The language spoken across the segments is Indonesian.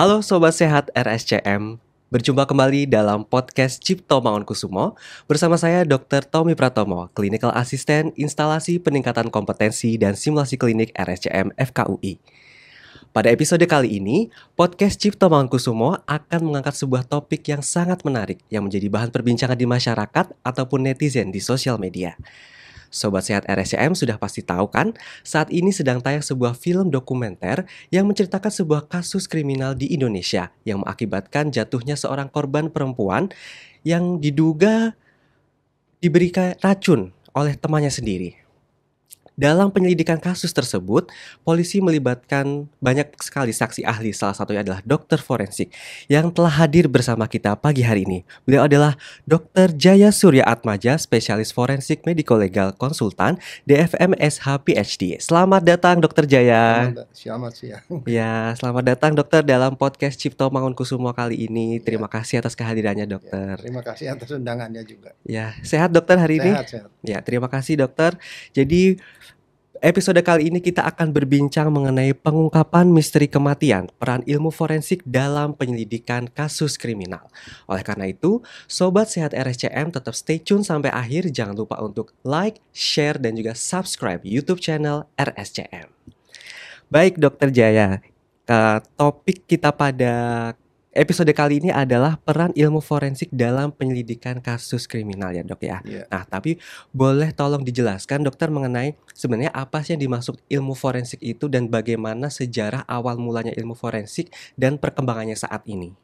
Halo Sobat Sehat RSCM, berjumpa kembali dalam podcast Cipto Mangunkusumo bersama saya Dr. Tommy Pratomo, Clinical Assistant Instalasi Peningkatan Kompetensi dan Simulasi Klinik RSCM FKUI. Pada episode kali ini, podcast Cipto Mangunkusumo akan mengangkat sebuah topik yang sangat menarik yang menjadi bahan perbincangan di masyarakat ataupun netizen di sosial media. Sobat Sehat RSCM sudah pasti tahu kan, saat ini sedang tayang sebuah film dokumenter yang menceritakan sebuah kasus kriminal di Indonesia yang mengakibatkan jatuhnya seorang korban perempuan yang diduga diberikan racun oleh temannya sendiri. Dalam penyelidikan kasus tersebut, polisi melibatkan banyak sekali saksi ahli, salah satunya adalah dokter forensik yang telah hadir bersama kita pagi hari ini. Beliau adalah Dr. Jaya Surya Atmaja, spesialis forensik medical legal konsultan DFM SH PhD. Selamat datang Dr. Jaya. Selamat, siang. Ya, selamat datang dokter dalam podcast Cipto Mangunkusumo kali ini. Ya. Terima ya. kasih atas kehadirannya ya, dokter. Ya, terima kasih atas undangannya juga. Ya, sehat dokter hari sehat, ini? Sehat, sehat. Ya, terima kasih dokter. Jadi Episode kali ini kita akan berbincang mengenai pengungkapan misteri kematian, peran ilmu forensik dalam penyelidikan kasus kriminal. Oleh karena itu, Sobat Sehat RSCM tetap stay tune sampai akhir. Jangan lupa untuk like, share, dan juga subscribe YouTube channel RSCM. Baik, Dokter Jaya, ke eh, topik kita pada Episode kali ini adalah peran ilmu forensik dalam penyelidikan kasus kriminal ya dok ya. Yeah. Nah tapi boleh tolong dijelaskan dokter mengenai sebenarnya apa sih yang dimaksud ilmu forensik itu dan bagaimana sejarah awal mulanya ilmu forensik dan perkembangannya saat ini.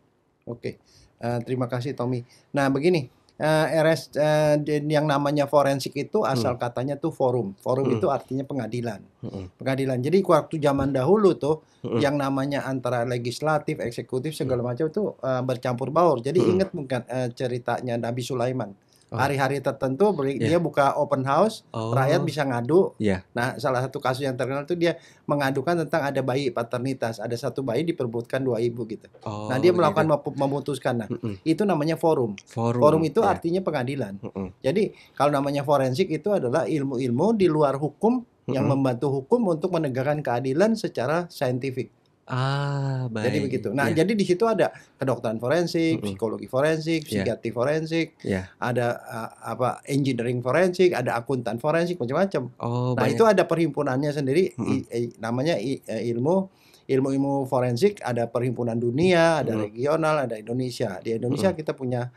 Oke, okay. uh, eh, terima kasih Tommy. Nah begini, uh, eh, RS uh, eh, yang namanya forensik itu hmm. asal hmm. katanya tuh forum. Forum hmm. itu artinya pengadilan. Hmm. Pengadilan. Jadi waktu zaman dahulu tuh hmm. yang namanya antara legislatif, eksekutif segala hmm. macam itu uh, eh, bercampur baur. Jadi hmm. ingat mungkin uh, ceritanya Nabi Sulaiman. Oh. hari-hari tertentu yeah. dia buka open house, oh. rakyat bisa ngadu. Yeah. Nah, salah satu kasus yang terkenal itu dia mengadukan tentang ada bayi paternitas, ada satu bayi diperbutkan dua ibu gitu. Oh, nah, dia gitu. melakukan gitu. memutuskan. Nah, mm -mm. itu namanya forum. Forum, forum itu yeah. artinya pengadilan. Mm -mm. Jadi, kalau namanya forensik itu adalah ilmu-ilmu di luar hukum mm -mm. yang membantu hukum untuk menegakkan keadilan secara saintifik. Ah, baik. Jadi begitu. Nah, yeah. jadi di situ ada kedokteran forensik, psikologi forensik, iya. psikiatri forensik, yeah. ada uh, apa engineering forensik, ada akuntan forensik macam-macam. Oh, nah, banyak. itu ada perhimpunannya sendiri mm i, i, namanya i, e, ilmu ilmu-ilmu forensik ada perhimpunan dunia, ada mm regional, ada Indonesia. Di Indonesia mm kita punya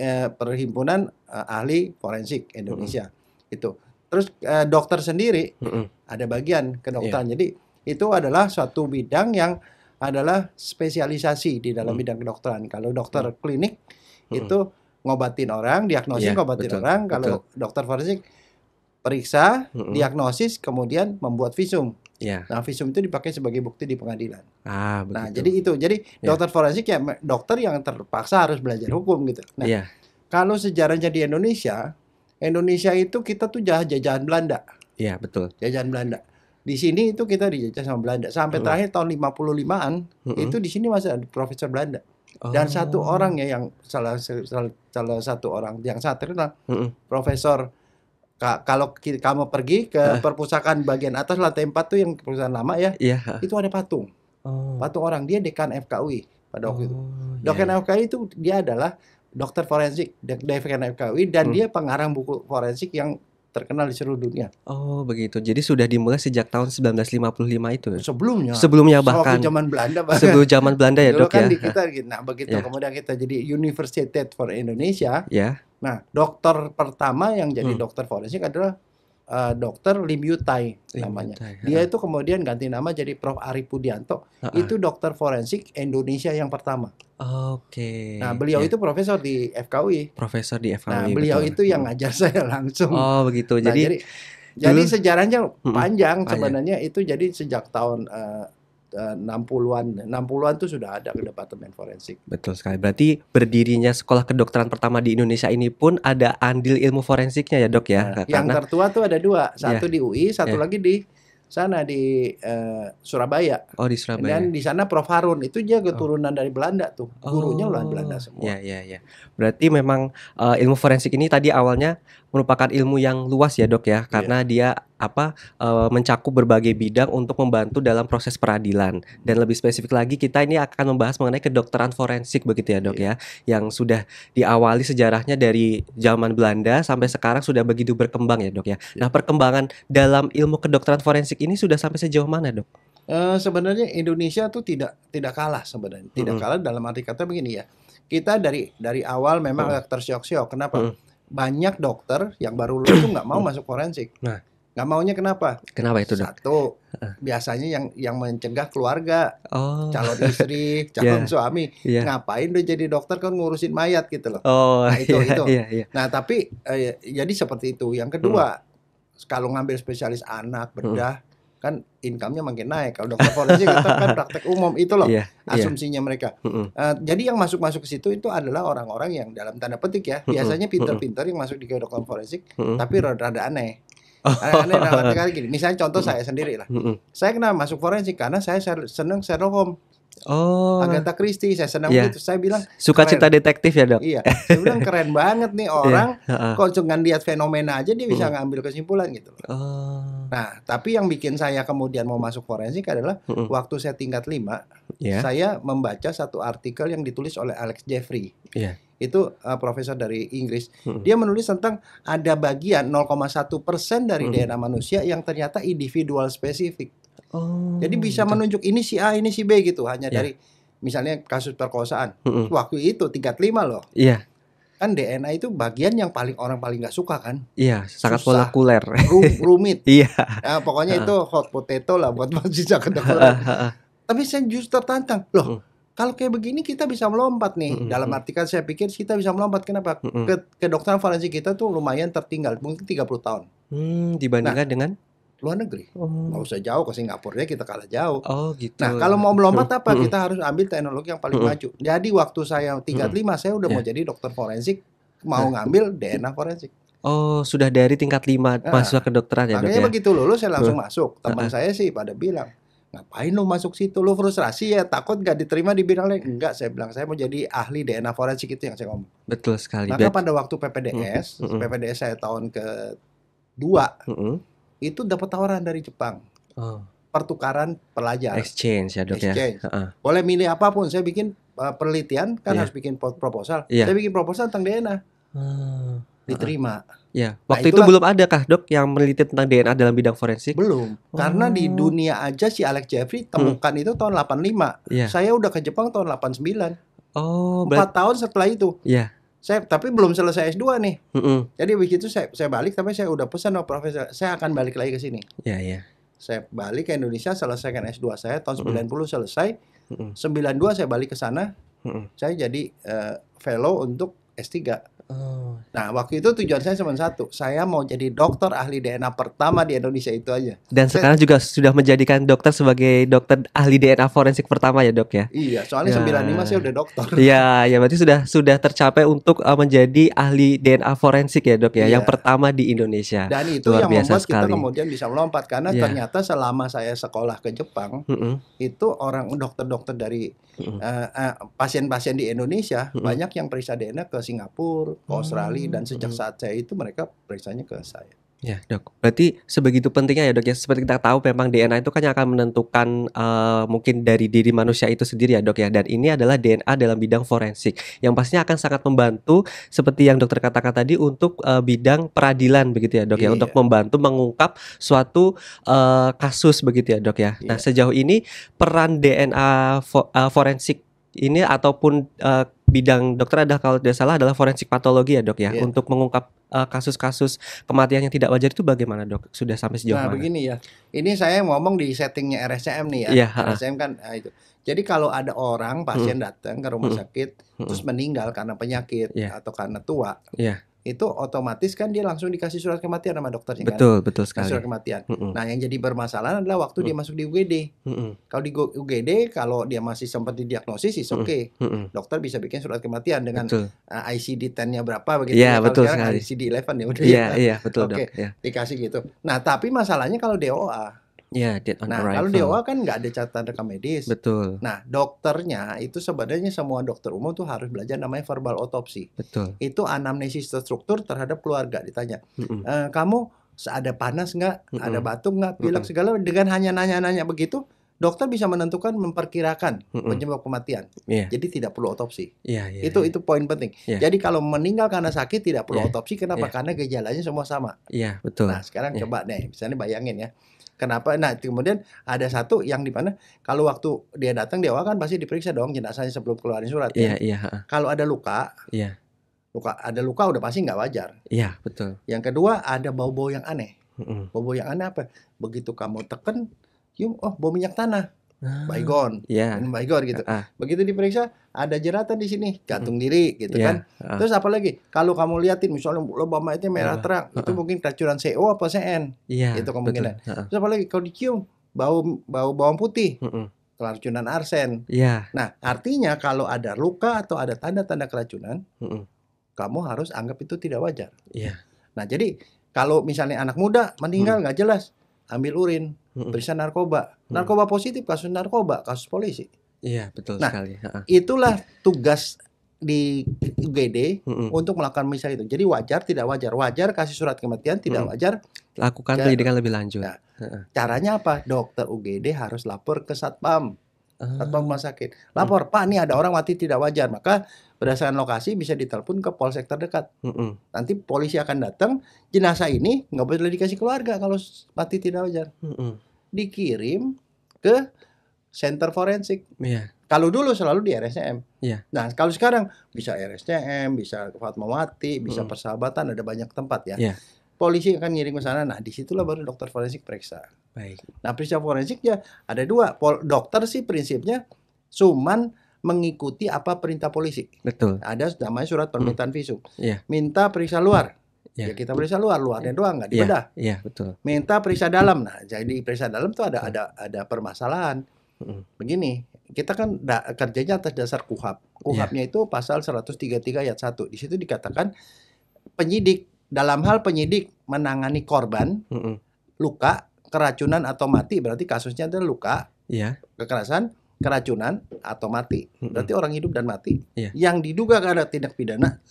uh, perhimpunan uh, ahli forensik Indonesia. Mm Itu. Terus uh, dokter sendiri mm ada bagian kedokteran. Yeah. Jadi itu adalah suatu bidang yang adalah spesialisasi di dalam hmm. bidang kedokteran. Kalau hmm. dokter hmm. klinik hmm. itu ngobatin orang, diagnosis yeah, ngobatin betul, orang. Kalau betul. dokter forensik periksa, hmm. diagnosis, kemudian membuat visum. Yeah. Nah, visum itu dipakai sebagai bukti di pengadilan. Ah, nah, begitu. Nah, jadi itu. Jadi yeah. dokter forensik ya dokter yang terpaksa harus belajar hukum gitu. Nah, yeah. kalau sejarahnya di Indonesia, Indonesia itu kita tuh jajahan Belanda. Iya, betul. Jajahan Belanda di sini itu kita dijajah sama Belanda sampai oh. terakhir tahun 55-an -uh. Hmm. itu di sini masih ada profesor Belanda oh. dan satu oh. orang ya yang salah salah, salah satu orang yang saya uh -uh. profesor ka, kalau kamu pergi ke perpustakaan bagian atas lantai empat tuh yang perpustakaan lama ya yeah. itu ada patung oh. patung orang dia dekan FKUI pada waktu oh, itu iya, dekan yeah. FKUI itu dia adalah dokter forensik dekan FKUI dan uh. dia pengarang buku forensik yang terkenal di seluruh dunia. Oh, begitu. Jadi sudah dimulai sejak tahun 1955 itu. Sebelumnya. Sebelumnya bahkan. Sebelum zaman Belanda bahkan. Sebelum zaman Belanda ya, Dok kan ya. Kita, nah, begitu yeah. kemudian kita jadi University for Indonesia. Ya. Nah, dokter pertama yang jadi hmm. dokter forensik adalah uh, dokter Lim Yutai namanya. Lim Yutai, Dia itu kemudian ganti nama jadi Prof Ari Pudianto. Uh -uh. Itu dokter forensik Indonesia yang pertama. Oke. Okay. Nah, beliau yeah. itu profesor di FKUI. Profesor di FKUI. Nah, beliau betul. itu yang ngajar saya langsung. Oh, begitu. Jadi nah, jadi, jadi sejarahnya panjang, panjang sebenarnya itu jadi sejak tahun uh, 60-an. 60-an itu sudah ada ke Departemen Forensik. Betul sekali. Berarti berdirinya sekolah kedokteran pertama di Indonesia ini pun ada andil ilmu forensiknya ya, Dok ya. Nah, Karena, yang nah? tertua tuh ada dua, satu ya, di UI, satu ya. lagi di sana di uh, Surabaya. Oh, di Surabaya. Dan di sana Prof Harun itu dia oh. keturunan oh. dari Belanda tuh. Gurunya oh. Belanda semua. Iya iya iya. Berarti memang uh, ilmu forensik ini tadi awalnya merupakan ilmu yang luas ya dok ya iya. karena yeah. dia apa e, mencakup berbagai bidang untuk membantu dalam proses peradilan dan lebih spesifik lagi kita ini akan membahas mengenai kedokteran forensik begitu ya dok yeah. ya yang sudah diawali sejarahnya dari zaman Belanda sampai sekarang sudah begitu berkembang ya dok ya. Yeah. Nah perkembangan dalam ilmu kedokteran forensik ini sudah sampai sejauh mana dok? Uh, sebenarnya Indonesia tuh tidak tidak kalah sebenarnya tidak mm -hmm. kalah dalam arti kata begini ya kita dari dari awal memang mm -hmm. tersiok-siok kenapa mm -hmm banyak dokter yang baru lulus tuh nggak mau masuk forensik. Nah, nggak maunya kenapa? Kenapa itu dok? Satu, eh. biasanya yang yang mencegah keluarga, oh. calon istri, calon yeah. suami, yeah. ngapain udah jadi dokter kan ngurusin mayat gitu loh. Oh, nah, itu yeah, itu. Yeah, yeah. Nah tapi eh, jadi seperti itu. Yang kedua, hmm. kalau ngambil spesialis anak bedah, hmm kan income-nya makin naik. Kalau dokter forensik itu kan praktek umum itu loh yeah, iya. asumsinya yeah. mereka. Mm -hmm. uh, jadi yang masuk-masuk ke situ itu adalah orang-orang yang dalam tanda petik ya, biasanya pinter-pinter yang masuk di dokter forensik mm -hmm. tapi rada-rada aneh. Oh. aneh dalam arti gini. Misalnya contoh saya sendiri lah. Saya kenapa masuk forensik karena saya seneng shadow home. Oh. Agatha Christie, saya senang yeah. Iya. itu. Saya bilang suka keren. cita detektif ya, Dok. Iya. Saya bilang keren banget nih iya. orang yeah. uh kok cuma lihat fenomena aja dia bisa hmm. ngambil kesimpulan gitu loh. Oh. Nah, tapi yang bikin saya kemudian mau masuk forensik adalah uh waktu saya tingkat lima yeah. saya membaca satu artikel yang ditulis oleh Alex Jeffrey. Yeah itu uh, profesor dari Inggris. Hmm. Dia menulis tentang ada bagian 0,1 persen dari hmm. DNA manusia yang ternyata individual spesifik. Oh, Jadi bisa menunjuk ini si A, ini si B gitu hanya yeah. dari misalnya kasus perkosaan. Mm -hmm. Waktu itu tingkat lima loh. Iya. Yeah. Kan DNA itu bagian yang paling orang paling nggak suka kan? Iya, sangat Susah, molekuler. Rum, rumit. Iya. nah, pokoknya itu hot potato lah buat mahasiswa kedokteran. Tapi saya justru tertantang. Loh, mm. kalau kayak begini kita bisa melompat nih. Mm -hmm. Dalam artikan saya pikir kita bisa melompat kenapa? Mm -hmm. Ke kedokteran forensik kita tuh lumayan tertinggal, mungkin 30 tahun. Hmm, dibandingkan nah, dengan luar negeri. Oh. Nggak usah jauh ke Singapura ya kita kalah jauh. Oh gitu. Nah kalau mau melompat apa hmm. kita harus ambil teknologi yang paling hmm. maju. Jadi waktu saya 35 hmm. saya udah yeah. mau ya. jadi dokter forensik mau nah. ngambil DNA forensik. Oh, sudah dari tingkat lima nah, masuk ke dokteran ya, Makanya ya? begitu lulus saya langsung masuk. Teman ah. saya sih pada bilang, "Ngapain lo masuk situ? lo frustrasi ya, takut gak diterima di bidang lain." Enggak, saya bilang saya mau jadi ahli DNA forensik itu yang saya ngomong. Betul sekali. Maka bet. pada waktu PPDS, mm -hmm. PPDS saya tahun ke dua, mm -hmm itu dapat tawaran dari Jepang. Oh. Pertukaran pelajar. Exchange ya dok ya. Exchange. ya. uh huh Boleh milih apapun. Saya bikin uh, penelitian kan yeah. harus bikin proposal. Yeah. Saya bikin proposal tentang DNA. Hmm. Ah. Diterima. uh huh Ya, waktu nah, itulah, itu belum ada kah dok yang meneliti tentang DNA dalam bidang forensik? Belum, oh. karena di oh. dunia aja si Alex Jeffrey hmm. temukan hmm. itu tahun 85. Yeah. Saya udah ke Jepang tahun 89. Oh, empat tahun setelah itu. Iya. Yeah saya tapi belum selesai S2 nih. Mm -hmm. Jadi begitu saya saya balik tapi saya udah pesan sama profesor, saya akan balik lagi ke sini. Iya, yeah, iya. Yeah. Saya balik ke Indonesia selesaikan S2 saya tahun mm -hmm. 90 selesai. Mm -hmm. 92 saya balik ke sana. Mm -hmm. Saya jadi uh, fellow untuk S3. Oh. Nah, waktu itu tujuan saya cuma satu. Saya mau jadi dokter ahli DNA pertama di Indonesia itu aja. Dan saya, sekarang juga sudah menjadikan dokter sebagai dokter ahli DNA forensik pertama ya, Dok ya. Iya, soalnya ya. 95 saya udah dokter. Iya, ya berarti sudah sudah tercapai untuk uh, menjadi ahli DNA forensik ya, Dok ya, iya. yang pertama di Indonesia. Dan itu Luar yang biasa membuat sekali. kita kemudian bisa melompat karena ya. ternyata selama saya sekolah ke Jepang, mm -hmm. itu orang dokter-dokter dari pasien-pasien mm -hmm. uh, uh, di Indonesia mm -hmm. banyak yang periksa DNA ke Singapura ke Australia hmm, dan sejak hmm. saat saya itu mereka periksanya ke saya. Ya dok, berarti sebegitu pentingnya ya dok ya seperti kita tahu memang DNA itu kan yang akan menentukan uh, mungkin dari diri manusia itu sendiri ya dok ya dan ini adalah DNA dalam bidang forensik yang pastinya akan sangat membantu seperti yang dokter katakan tadi untuk uh, bidang peradilan begitu ya dok yeah. ya iya. untuk membantu mengungkap suatu uh, kasus begitu ya dok ya. Yeah. Nah iya. sejauh ini peran DNA fo uh, forensik ini ataupun uh, bidang dokter adalah kalau tidak salah adalah forensik patologi ya dok ya yeah. untuk mengungkap eh, kasus-kasus uh, kematian yang tidak wajar itu bagaimana dok sudah sampai sejauh nah, mana? begini ya, ini saya ngomong di settingnya RSCM nih ya, yeah, iya, RSCM kan uh, itu. Jadi kalau ada orang pasien hmm. datang ke rumah hmm. sakit hmm. terus meninggal karena penyakit yeah. atau karena tua, yeah itu otomatis kan dia langsung dikasih surat kematian sama dokternya betul, kan? Betul, betul sekali. Surat kematian. Mm -mm. Nah, yang jadi bermasalah adalah waktu mm -mm. dia masuk di UGD. Mm -mm. Kalau di UGD kalau dia masih sempat didiagnosis is oke. Okay. Mm -mm. Dokter bisa bikin surat kematian dengan uh, ICD 10-nya berapa begitu. Iya, yeah, betul sekali. ICD 11 ya udah. Iya, yeah, iya, yeah, betul, okay. Dok. Yeah. Dikasih gitu. Nah, tapi masalahnya kalau DOA Iya, dead on nah, arrival. kalau di awal kan nggak ada catatan rekam medis. Betul. Nah, dokternya itu sebenarnya semua dokter umum tuh harus belajar namanya verbal otopsi. Betul. Itu anamnesis terstruktur terhadap keluarga ditanya. Mm -mm. E, kamu ada panas nggak? Mm -mm. Ada batuk nggak? Pilek mm -mm. segala dengan hanya nanya-nanya begitu, dokter bisa menentukan memperkirakan mm -mm. penyebab kematian. Yeah. Jadi tidak perlu otopsi. Yeah, yeah, itu yeah. itu poin penting. Yeah. Jadi kalau meninggal karena sakit tidak perlu yeah. otopsi. Kenapa? Yeah. Karena gejalanya semua sama. Iya, yeah, betul. Nah, sekarang yeah. coba deh, misalnya bayangin ya. Kenapa? Nah, kemudian ada satu yang di mana kalau waktu dia datang dia awal kan pasti diperiksa dong jenazahnya sebelum keluarin surat. Ya. Iya, iya. Yeah. Kalau ada luka, iya. Luka ada luka udah pasti nggak wajar. Iya, betul. Yang kedua ada bau-bau yang aneh. Mm -hmm. Bau-bau yang aneh apa? Begitu kamu teken, cium, oh bau minyak tanah ah. baygon, yeah. baygon gitu. Uh, Begitu diperiksa ada jeratan di sini, gantung hmm. diri gitu yeah. kan. Uh. Terus apalagi kalau kamu liatin misalnya lo bama mayatnya merah terang, uh. itu mungkin keracunan CO apa CN. Yeah, itu kemungkinan. Uh. Terus apalagi kalau dicium bau bau bawang putih. Uh -uh keracunan arsen. Yeah. Nah, artinya kalau ada luka atau ada tanda-tanda keracunan, uh -uh. kamu harus anggap itu tidak wajar. Yeah. Nah, jadi kalau misalnya anak muda meninggal mm. nggak uh. jelas, ambil urin hmm. periksa narkoba mm. narkoba positif kasus narkoba kasus polisi iya betul nah, sekali ha. itulah tugas di UGD mm -hmm. untuk melakukan misal itu. Jadi wajar tidak wajar, wajar kasih surat kematian tidak mm. wajar. Lakukan cara, penyidikan lebih lanjut. Nah, caranya apa? Dokter UGD harus lapor ke satpam, uh. satpam rumah sakit. Lapor mm. Pak, ini ada orang mati tidak wajar. Maka berdasarkan lokasi bisa ditelepon ke polsek terdekat. Mm -hmm. Nanti polisi akan datang, jenazah ini nggak boleh dikasih keluarga kalau mati tidak wajar. Mm -hmm. Dikirim ke center forensik. Yeah. Kalau dulu selalu di RSCM. Yeah. Nah, kalau sekarang bisa RSCM, bisa Fatmawati, bisa mm -hmm. Persahabatan, ada banyak tempat ya. Yeah. Polisi akan ngirim ke sana. Nah, disitulah baru dokter forensik periksa. Baik. Nah, periksa forensiknya ada dua. Pol dokter sih prinsipnya cuman mengikuti apa perintah polisi. Betul. Ada namanya surat hmm. permintaan hmm. visum. Yeah. Minta periksa luar. Yeah. Ya kita periksa luar, luarnya iya. doang nggak iya. dibedah. Iya, yeah. yeah, betul. Minta periksa dalam. Nah, jadi periksa dalam tuh ada hmm. ada ada permasalahan. Hmm. Begini, kita kan da kerjanya atas dasar kuhab. Kuhabnya yeah. itu pasal 133 ayat 1. Di situ dikatakan penyidik dalam hal penyidik menangani korban mm -mm. luka, keracunan atau mati berarti kasusnya adalah luka, yeah. kekerasan keracunan atau mati. Berarti mm -hmm. orang hidup dan mati. Yeah. Yang diduga karena tindak pidana,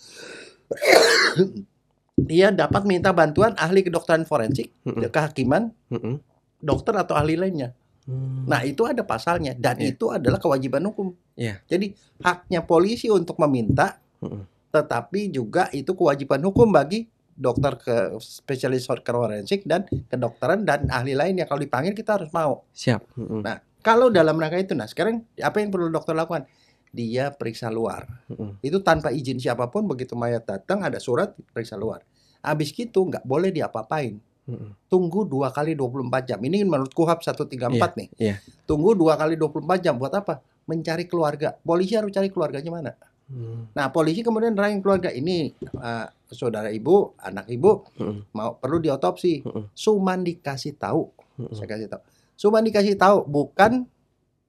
dia dapat minta bantuan ahli kedokteran forensik, mm -hmm. kehakiman, mm -hmm. dokter atau ahli lainnya. Hmm. Nah itu ada pasalnya dan yeah. itu adalah kewajiban hukum. Yeah. Jadi haknya polisi untuk meminta, mm tetapi juga itu kewajiban hukum bagi dokter ke spesialis forensik dan kedokteran dan ahli lainnya kalau dipanggil kita harus mau. Siap. Mm-hmm. Nah, kalau dalam rangka itu, nah sekarang apa yang perlu dokter lakukan? Dia periksa luar. Hmm. Itu tanpa izin siapapun, begitu mayat datang ada surat periksa luar. Abis gitu nggak boleh diapa-apain. Hmm. Tunggu dua kali 24 jam. Ini menurut Kuhab 134 yeah, nih. Yeah. Tunggu dua kali 24 jam buat apa? Mencari keluarga. Polisi harus cari keluarganya mana? Mm. Nah, polisi kemudian raing keluarga ini uh, saudara ibu, anak ibu hmm. mau perlu diotopsi. Hmm. Suman dikasih tahu. Hmm. Saya kasih tahu cuma dikasih tahu bukan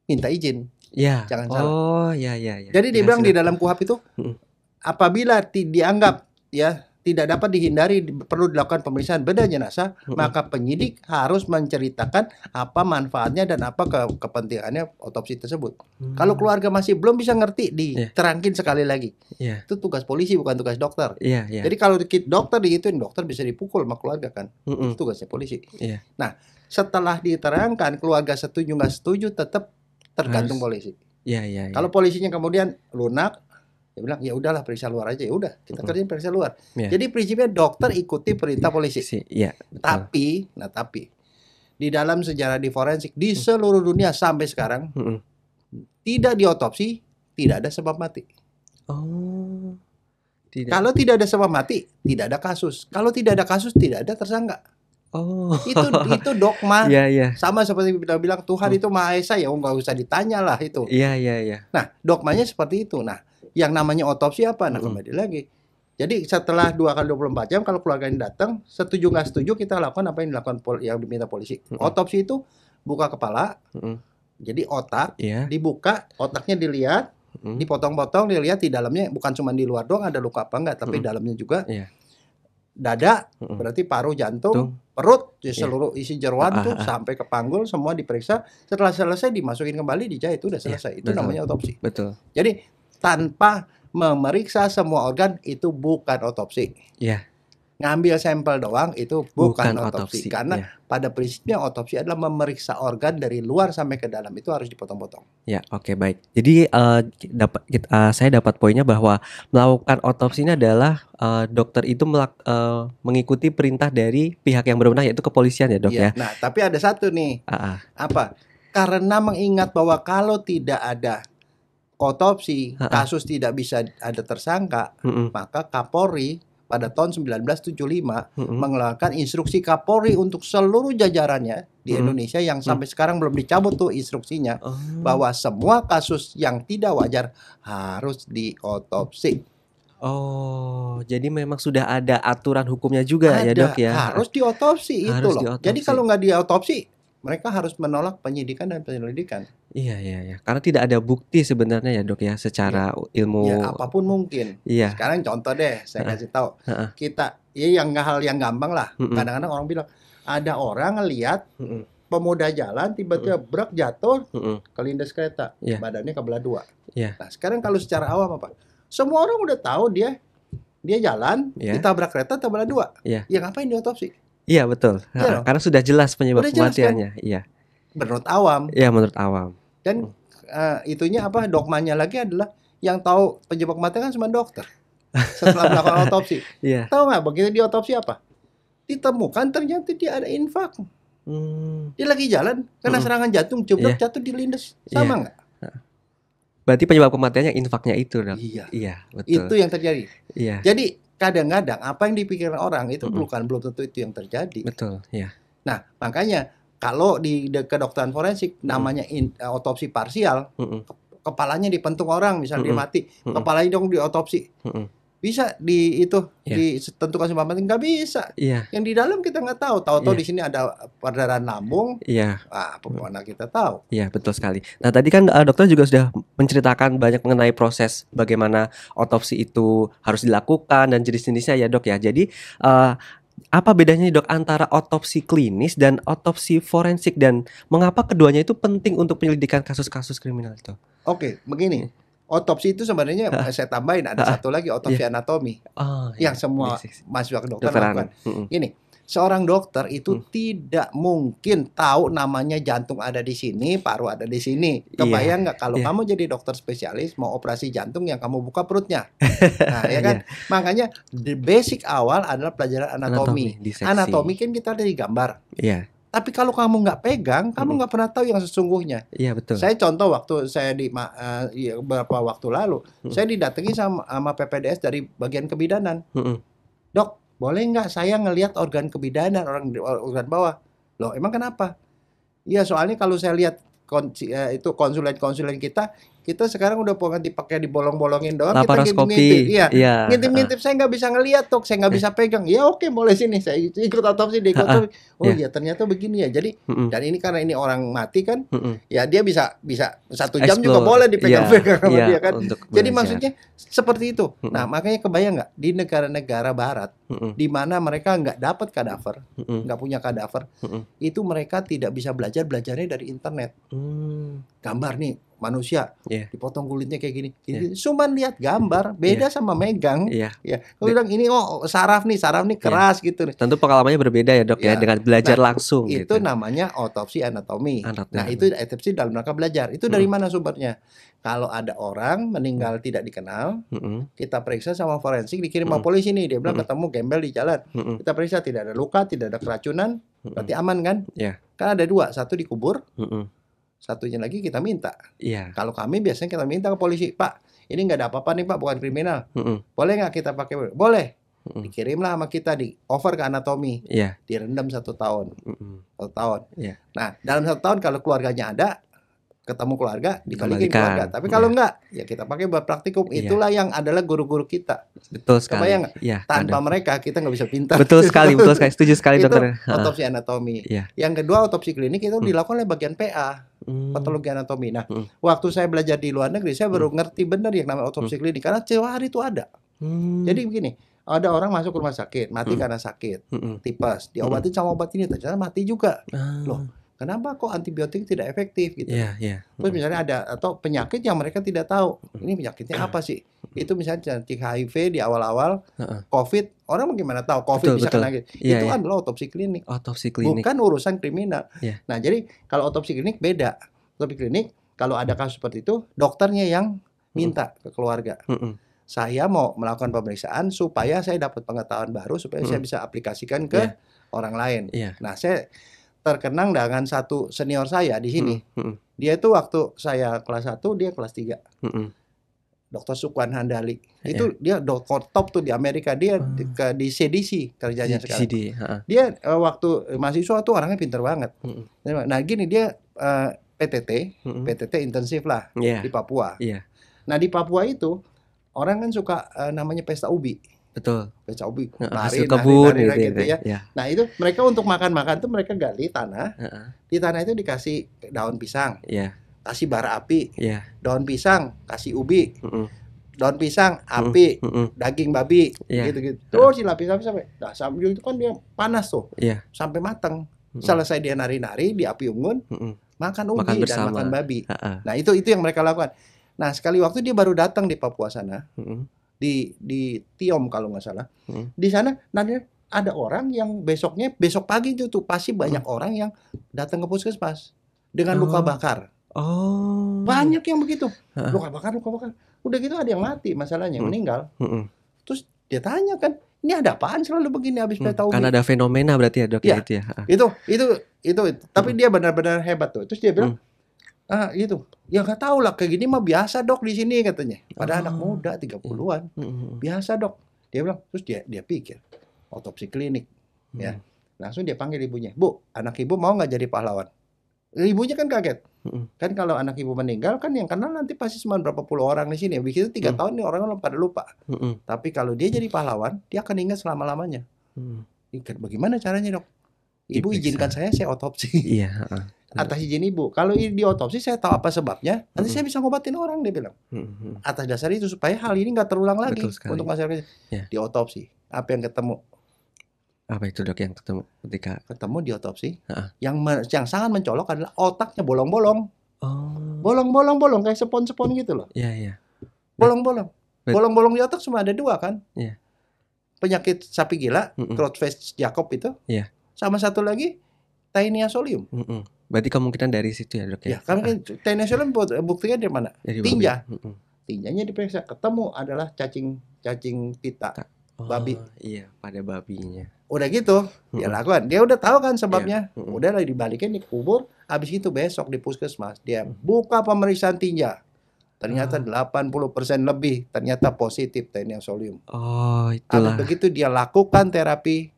minta izin. Ya. Jangan oh, salah. Oh, ya ya ya. Jadi dibilang ya, di dalam kuhab itu hmm. apabila dianggap ya tidak dapat dihindari perlu dilakukan pemeriksaan beda jenazah maka penyidik harus menceritakan apa manfaatnya dan apa ke kepentingannya otopsi tersebut hmm. kalau keluarga masih belum bisa ngerti iya. diterangkin yeah. sekali lagi yeah. itu tugas polisi bukan tugas dokter yeah, yeah. jadi kalau dokter dihitung dokter bisa dipukul sama keluarga kan mm -mm. tugasnya polisi yeah. nah setelah diterangkan keluarga setuju nggak setuju tetap tergantung harus. polisi Ya, ya, ya. Kalau polisinya kemudian lunak, dia bilang ya udahlah periksa luar aja ya udah kita kerjain hmm. periksa luar. Yeah. Jadi prinsipnya dokter ikuti perintah polisi. Si, yeah. Iya, tapi, nah tapi di dalam sejarah di forensik di hmm. seluruh dunia sampai sekarang mm tidak diotopsi tidak ada sebab mati. Oh. Tidak. Kalau tidak ada sebab mati tidak ada kasus. Kalau tidak ada kasus tidak ada tersangka. Oh. Itu itu dogma. Yeah, yeah. Sama seperti kita bilang Tuhan hmm. itu Maha Esa ya oh, nggak usah ditanya lah itu. Iya yeah, iya yeah, iya. Yeah. Nah, dogmanya seperti itu. Nah, yang namanya otopsi apa? Nah, kembali hmm. lagi. Jadi setelah dua kali 24 jam kalau keluarga ini datang, setuju nggak setuju kita lakukan apa yang dilakukan pol yang diminta polisi. -hmm. Otopsi itu buka kepala, -hmm. jadi otak yeah. dibuka, otaknya dilihat, -hmm. dipotong-potong, dilihat di dalamnya bukan cuma di luar doang ada luka apa enggak, tapi mm -hmm. dalamnya juga. Yeah. Dada -hmm. berarti paruh jantung, Tung. perut, di iya. seluruh yeah. isi jeruan tuh ah, ah, ah. sampai ke panggul semua diperiksa. Setelah selesai dimasukin kembali dijahit itu udah selesai. Yeah, itu betul. namanya otopsi. Betul. Jadi tanpa memeriksa semua organ itu bukan otopsi. Iya. Yeah. Ngambil sampel doang itu bukan, bukan otopsi. otopsi karena yeah. pada prinsipnya otopsi adalah memeriksa organ dari luar sampai ke dalam itu harus dipotong-potong. Ya, yeah, oke okay, baik. Jadi uh, eh, dapat uh, eh, saya dapat poinnya bahwa melakukan otopsi ini adalah uh, dokter itu melak, uh, mengikuti perintah dari pihak yang berwenang yaitu kepolisian ya, Dok iya. ya. Nah, tapi ada satu nih. Uh -uh. Apa? Karena mengingat bahwa kalau tidak ada otopsi kasus tidak bisa ada tersangka, mm-hmm. maka Kapolri pada tahun 1975 mm -hmm. mengeluarkan instruksi Kapolri untuk seluruh jajarannya di mm -hmm. Indonesia yang mm. sampai mm -hmm. sekarang belum dicabut tuh instruksinya oh. bahwa semua kasus yang tidak wajar harus diotopsi. Oh, jadi memang sudah ada aturan hukumnya juga ya, ada, ya dok ya? Harus diotopsi itu harus loh. Diotopsi. Jadi kalau nggak diotopsi mereka harus menolak penyidikan dan penyelidikan. Iya iya iya. Karena tidak ada bukti sebenarnya ya dok ya secara ya. ilmu. Ya apapun mungkin. Iya. Sekarang contoh deh saya kasih tahu. Uh -uh. Kita ya yang hal yang gampang lah. Kadang-kadang uh -uh. orang bilang ada orang ngelihat uh -uh. pemuda jalan tiba-tiba uh -uh. berak jatuh uh -uh. kelindes kereta. Yeah. Badannya kebelah dua. Yeah. Nah sekarang kalau secara awam apa? Semua orang udah tahu dia dia jalan yeah. ditabrak kereta kebelah dua. Yeah. Ya ngapain diotopsi? Iya betul. Ya, karena sudah jelas penyebab sudah kan? kematiannya. kan? Iya. Menurut awam. Iya menurut awam. Dan uh, itunya apa dogmanya lagi adalah yang tahu penyebab kematian kan cuma dokter. Setelah melakukan otopsi. Iya. Tahu nggak begitu di otopsi apa? Ditemukan ternyata dia ada infak. Hmm. Dia lagi jalan karena hmm. serangan jantung, coba iya. yeah. jatuh di lindes. Sama iya. nggak? Berarti penyebab kematiannya infaknya itu, dok. Iya. Iya, betul. Itu yang terjadi. Iya. Jadi kadang-kadang apa yang dipikirkan orang itu mm-hmm. bukan belum tentu itu yang terjadi. Betul, ya. Yeah. Nah, makanya kalau di, kedokteran forensik namanya in, uh, otopsi parsial, mm-hmm. kepalanya dipentung orang misalnya mm-hmm. mati, mm-hmm. kepalanya dong diotopsi. Mm-hmm bisa di itu yeah. ditentukan sebab mati nggak bisa. Yeah. Yang di dalam kita nggak tahu. Tahu-tahu yeah. di sini ada perdarahan lambung. Iya. Yeah. Ah, kita tahu. Iya, yeah, betul sekali. Nah, tadi kan eh, dokter juga sudah menceritakan banyak mengenai proses bagaimana otopsi itu harus dilakukan dan jenis-jenisnya ya, Dok ya. Jadi uh, apa bedanya dok antara otopsi klinis dan otopsi forensik dan mengapa keduanya itu penting untuk penyelidikan kasus-kasus kriminal itu? Oke, begini. Iya. Otopsi itu sebenarnya uh, saya tambahin ada uh, satu lagi otopsi yeah. anatomi oh, iya. yang semua iya, mahasiswa kedokteran lakukan. Ini seorang dokter itu mm. tidak mungkin tahu namanya jantung ada di sini, paru ada di sini. Iya. Kebayang nggak kalau yeah. kamu jadi dokter spesialis mau operasi jantung yang kamu buka perutnya, nah ya kan? Yeah. Makanya the basic awal adalah pelajaran anatomi. Anatomi, anatomi kan kita dari gambar. Yeah. Tapi kalau kamu nggak pegang, kamu nggak pernah tahu yang sesungguhnya. Iya betul. Saya contoh waktu saya di uh, beberapa waktu lalu, hmm. saya didatangi sama, sama PPDS dari bagian kebidanan. Hmm. Dok, boleh nggak saya ngelihat organ kebidanan orang organ bawah? Loh, emang kenapa? Iya soalnya kalau saya lihat kon, uh, itu konsulen-konsulen kita kita sekarang udah pengen dipakai dibolong-bolongin doang Laparoskopi, kita ngintip-ngintip iya, iya. ngintip-ngintip saya nggak bisa ngeliat tuh saya nggak eh. bisa pegang ya oke boleh sini saya ikut autopsi dia ikut autopsi. oh iya ya, ternyata begini ya jadi mm dan ini karena ini orang mati kan mm ya dia bisa bisa satu jam Explore. juga boleh iya. dipegang-pegang yeah, sama yeah, dia kan jadi maksudnya seperti itu mm nah makanya kebayang nggak di negara-negara barat mm di mana mereka nggak dapat kadaver nggak punya kadaver mm itu mereka tidak bisa belajar belajarnya dari internet mm. gambar nih manusia yeah. dipotong kulitnya kayak gini. Iya. Jadi Ini cuman lihat gambar, beda yeah. sama megang. Yeah. Ya, iya. kalau bilang ini oh saraf nih, saraf nih iya. keras yeah. gitu nih. Tentu pengalamannya berbeda ya dok yeah. ya dengan belajar nah, langsung. Itu gitu. namanya otopsi anatomi. anatomi. Nah itu otopsi dalam rangka belajar. Itu dari hmm. mana sumbernya? Kalau ada orang meninggal hmm. tidak dikenal, hmm. kita periksa sama forensik dikirim sama hmm. polisi nih. Dia bilang hmm. ketemu gembel di jalan. Hmm. Kita periksa tidak ada luka, tidak ada keracunan, hmm. berarti aman kan? Yeah. Kan ada dua, satu dikubur. Hmm satunya lagi kita minta. Iya. Kalau kami biasanya kita minta ke polisi, Pak, ini nggak ada apa-apa nih Pak, bukan kriminal. Mm -mm. Boleh nggak kita pakai? Boleh. Mm. Dikirimlah sama kita di over ke anatomi. Iya. Yeah. Direndam satu tahun. Mm Satu tahun. Yeah. Nah, dalam satu tahun kalau keluarganya ada, ketemu keluarga dibalikin keluarga. Tapi kalau yeah. enggak, ya kita pakai buat praktikum. Iya. Itulah yeah. yang adalah guru-guru kita. Betul sekali. Kebayang yeah, Tanpa ada. mereka kita nggak bisa pintar. Betul sekali, betul sekali. Setuju sekali dokter. Itu otopsi anatomi. Yeah. Yang kedua otopsi klinik itu hmm. dilakukan oleh bagian PA hmm. patologi anatomi. Nah, hmm. waktu saya belajar di luar negeri, saya baru hmm. ngerti benar yang namanya otopsi hmm. klinik karena hari itu ada. Hmm. Jadi begini, ada orang masuk rumah sakit, mati hmm. karena sakit, hmm. tipes, diobati hmm. sama obat ini, ternyata mati juga. Hmm. Loh, kenapa kok antibiotik tidak efektif gitu? Yeah, yeah. Terus misalnya hmm. ada atau penyakit yang mereka tidak tahu, hmm. ini penyakitnya apa sih? itu misalnya cantik HIV di awal-awal uh-uh. COVID orang gimana tahu COVID betul, bisa betul. kena gitu yeah, itu yeah. adalah otopsi klinik otopsi klinik bukan urusan kriminal yeah. nah jadi kalau otopsi klinik beda otopsi klinik kalau ada kasus seperti itu dokternya yang hmm. minta ke keluarga mm saya mau melakukan pemeriksaan supaya saya dapat pengetahuan baru supaya mm. saya hmm. bisa aplikasikan ke yeah. orang lain yeah. nah saya terkenang dengan satu senior saya di sini. Mm mm Dia itu waktu saya kelas 1, dia kelas 3. Mm mm Dokter Sukwan Handali. Iya. Itu dia dokter top tuh di Amerika. Dia hmm. di, ke, di CDC kerjanya di, sekarang. CD, ha. Dia uh, waktu mahasiswa tuh orangnya pinter banget. Hmm. Nah gini dia uh, eh, PTT, hmm. PTT intensif lah yeah. di Papua. Yeah. Nah di Papua itu orang kan suka uh, namanya pesta ubi. Betul. Pesta ubi. Nah, hasil kebun gitu, gitu, gitu ya. ya. Iya. Nah itu mereka untuk makan-makan tuh mereka gali tanah. Uh -uh. Di tanah itu dikasih daun pisang. Yeah kasih bara api, yeah. daun pisang kasih ubi, mm -hmm. daun pisang api, mm -hmm. daging babi, yeah. gitu-gitu. Iya. Terus si lapis sampai, nah sambil itu kan dia panas tuh, yeah. sampai matang. Mm -hmm. Selesai dia nari-nari di api unggun, mm -hmm. makan ubi makan dan makan babi. Ha -ha. Nah itu itu yang mereka lakukan. Nah sekali waktu dia baru datang di Papua sana, mm -hmm. di di Tiom kalau nggak salah, mm -hmm. di sana nanti ada orang yang besoknya besok pagi itu tuh pasti banyak hmm. orang yang datang ke puskesmas dengan luka oh. bakar. Oh. Banyak yang begitu. Lu bakar, Lu bakar. Udah gitu ada yang mati masalahnya, hmm. meninggal. Hmm. Terus dia tanya kan, ini ada apaan selalu begini habis hmm. tahu. Karena ada fenomena berarti ya dok ya, itu ya. Gitu ya? Ah. Itu itu itu. Tapi hmm. dia benar-benar hebat tuh. Terus dia bilang, hmm ah itu ya gak tahu lah kayak gini mah biasa dok di sini katanya pada oh. anak muda 30-an hmm, hmm, biasa dok dia bilang terus dia dia pikir otopsi klinik ya. Hmm. ya langsung dia panggil ibunya bu anak ibu mau nggak jadi pahlawan ibunya kan kaget. Hmm. Kan kalau anak ibu meninggal kan yang kenal nanti pasti cuma berapa puluh orang di sini. Begitu tiga hmm. tahun nih orang orang pada lupa. Hmm. Tapi kalau dia jadi pahlawan, dia akan ingat selama lamanya. Hmm. Bagaimana caranya dok? Ibu Dipiksa. izinkan saya, saya otopsi. Iya. Atas izin ibu. Kalau di otopsi saya tahu apa sebabnya. Nanti saya bisa ngobatin orang dia bilang. Atas dasar itu supaya hal ini nggak terulang lagi untuk masyarakat. Yeah. Di otopsi apa yang ketemu? Apa itu dok yang ketemu ketika ketemu di otopsi? uh Yang yang sangat mencolok adalah otaknya bolong-bolong. bolong oh. Bolong-bolong bolong kayak sepon-sepon gitu loh. Iya, yeah, Yeah. Bolong-bolong. Bolong-bolong di otak cuma ada dua kan? Yeah. Penyakit sapi gila, mm -mm. Jakob itu. Iya. Sama satu lagi tinea solium. Mm -mm. Berarti kemungkinan dari situ ya dok ya? yeah, kami kan ah. tinea solium buktinya dari mana? Dari Tinja. Mm -mm. Tinjanya diperiksa, ketemu adalah cacing cacing pita Ta oh, babi. Iya, pada babinya. Udah gitu, hmm. Ya dia lakukan. Dia udah tahu kan sebabnya. Yeah. Hmm. Udah lagi dibalikin dikubur, habis itu besok di puskesmas dia buka pemeriksaan tinja. Ternyata oh. Ah. 80% lebih ternyata positif teniosolium. Oh, itulah. Habis begitu dia lakukan terapi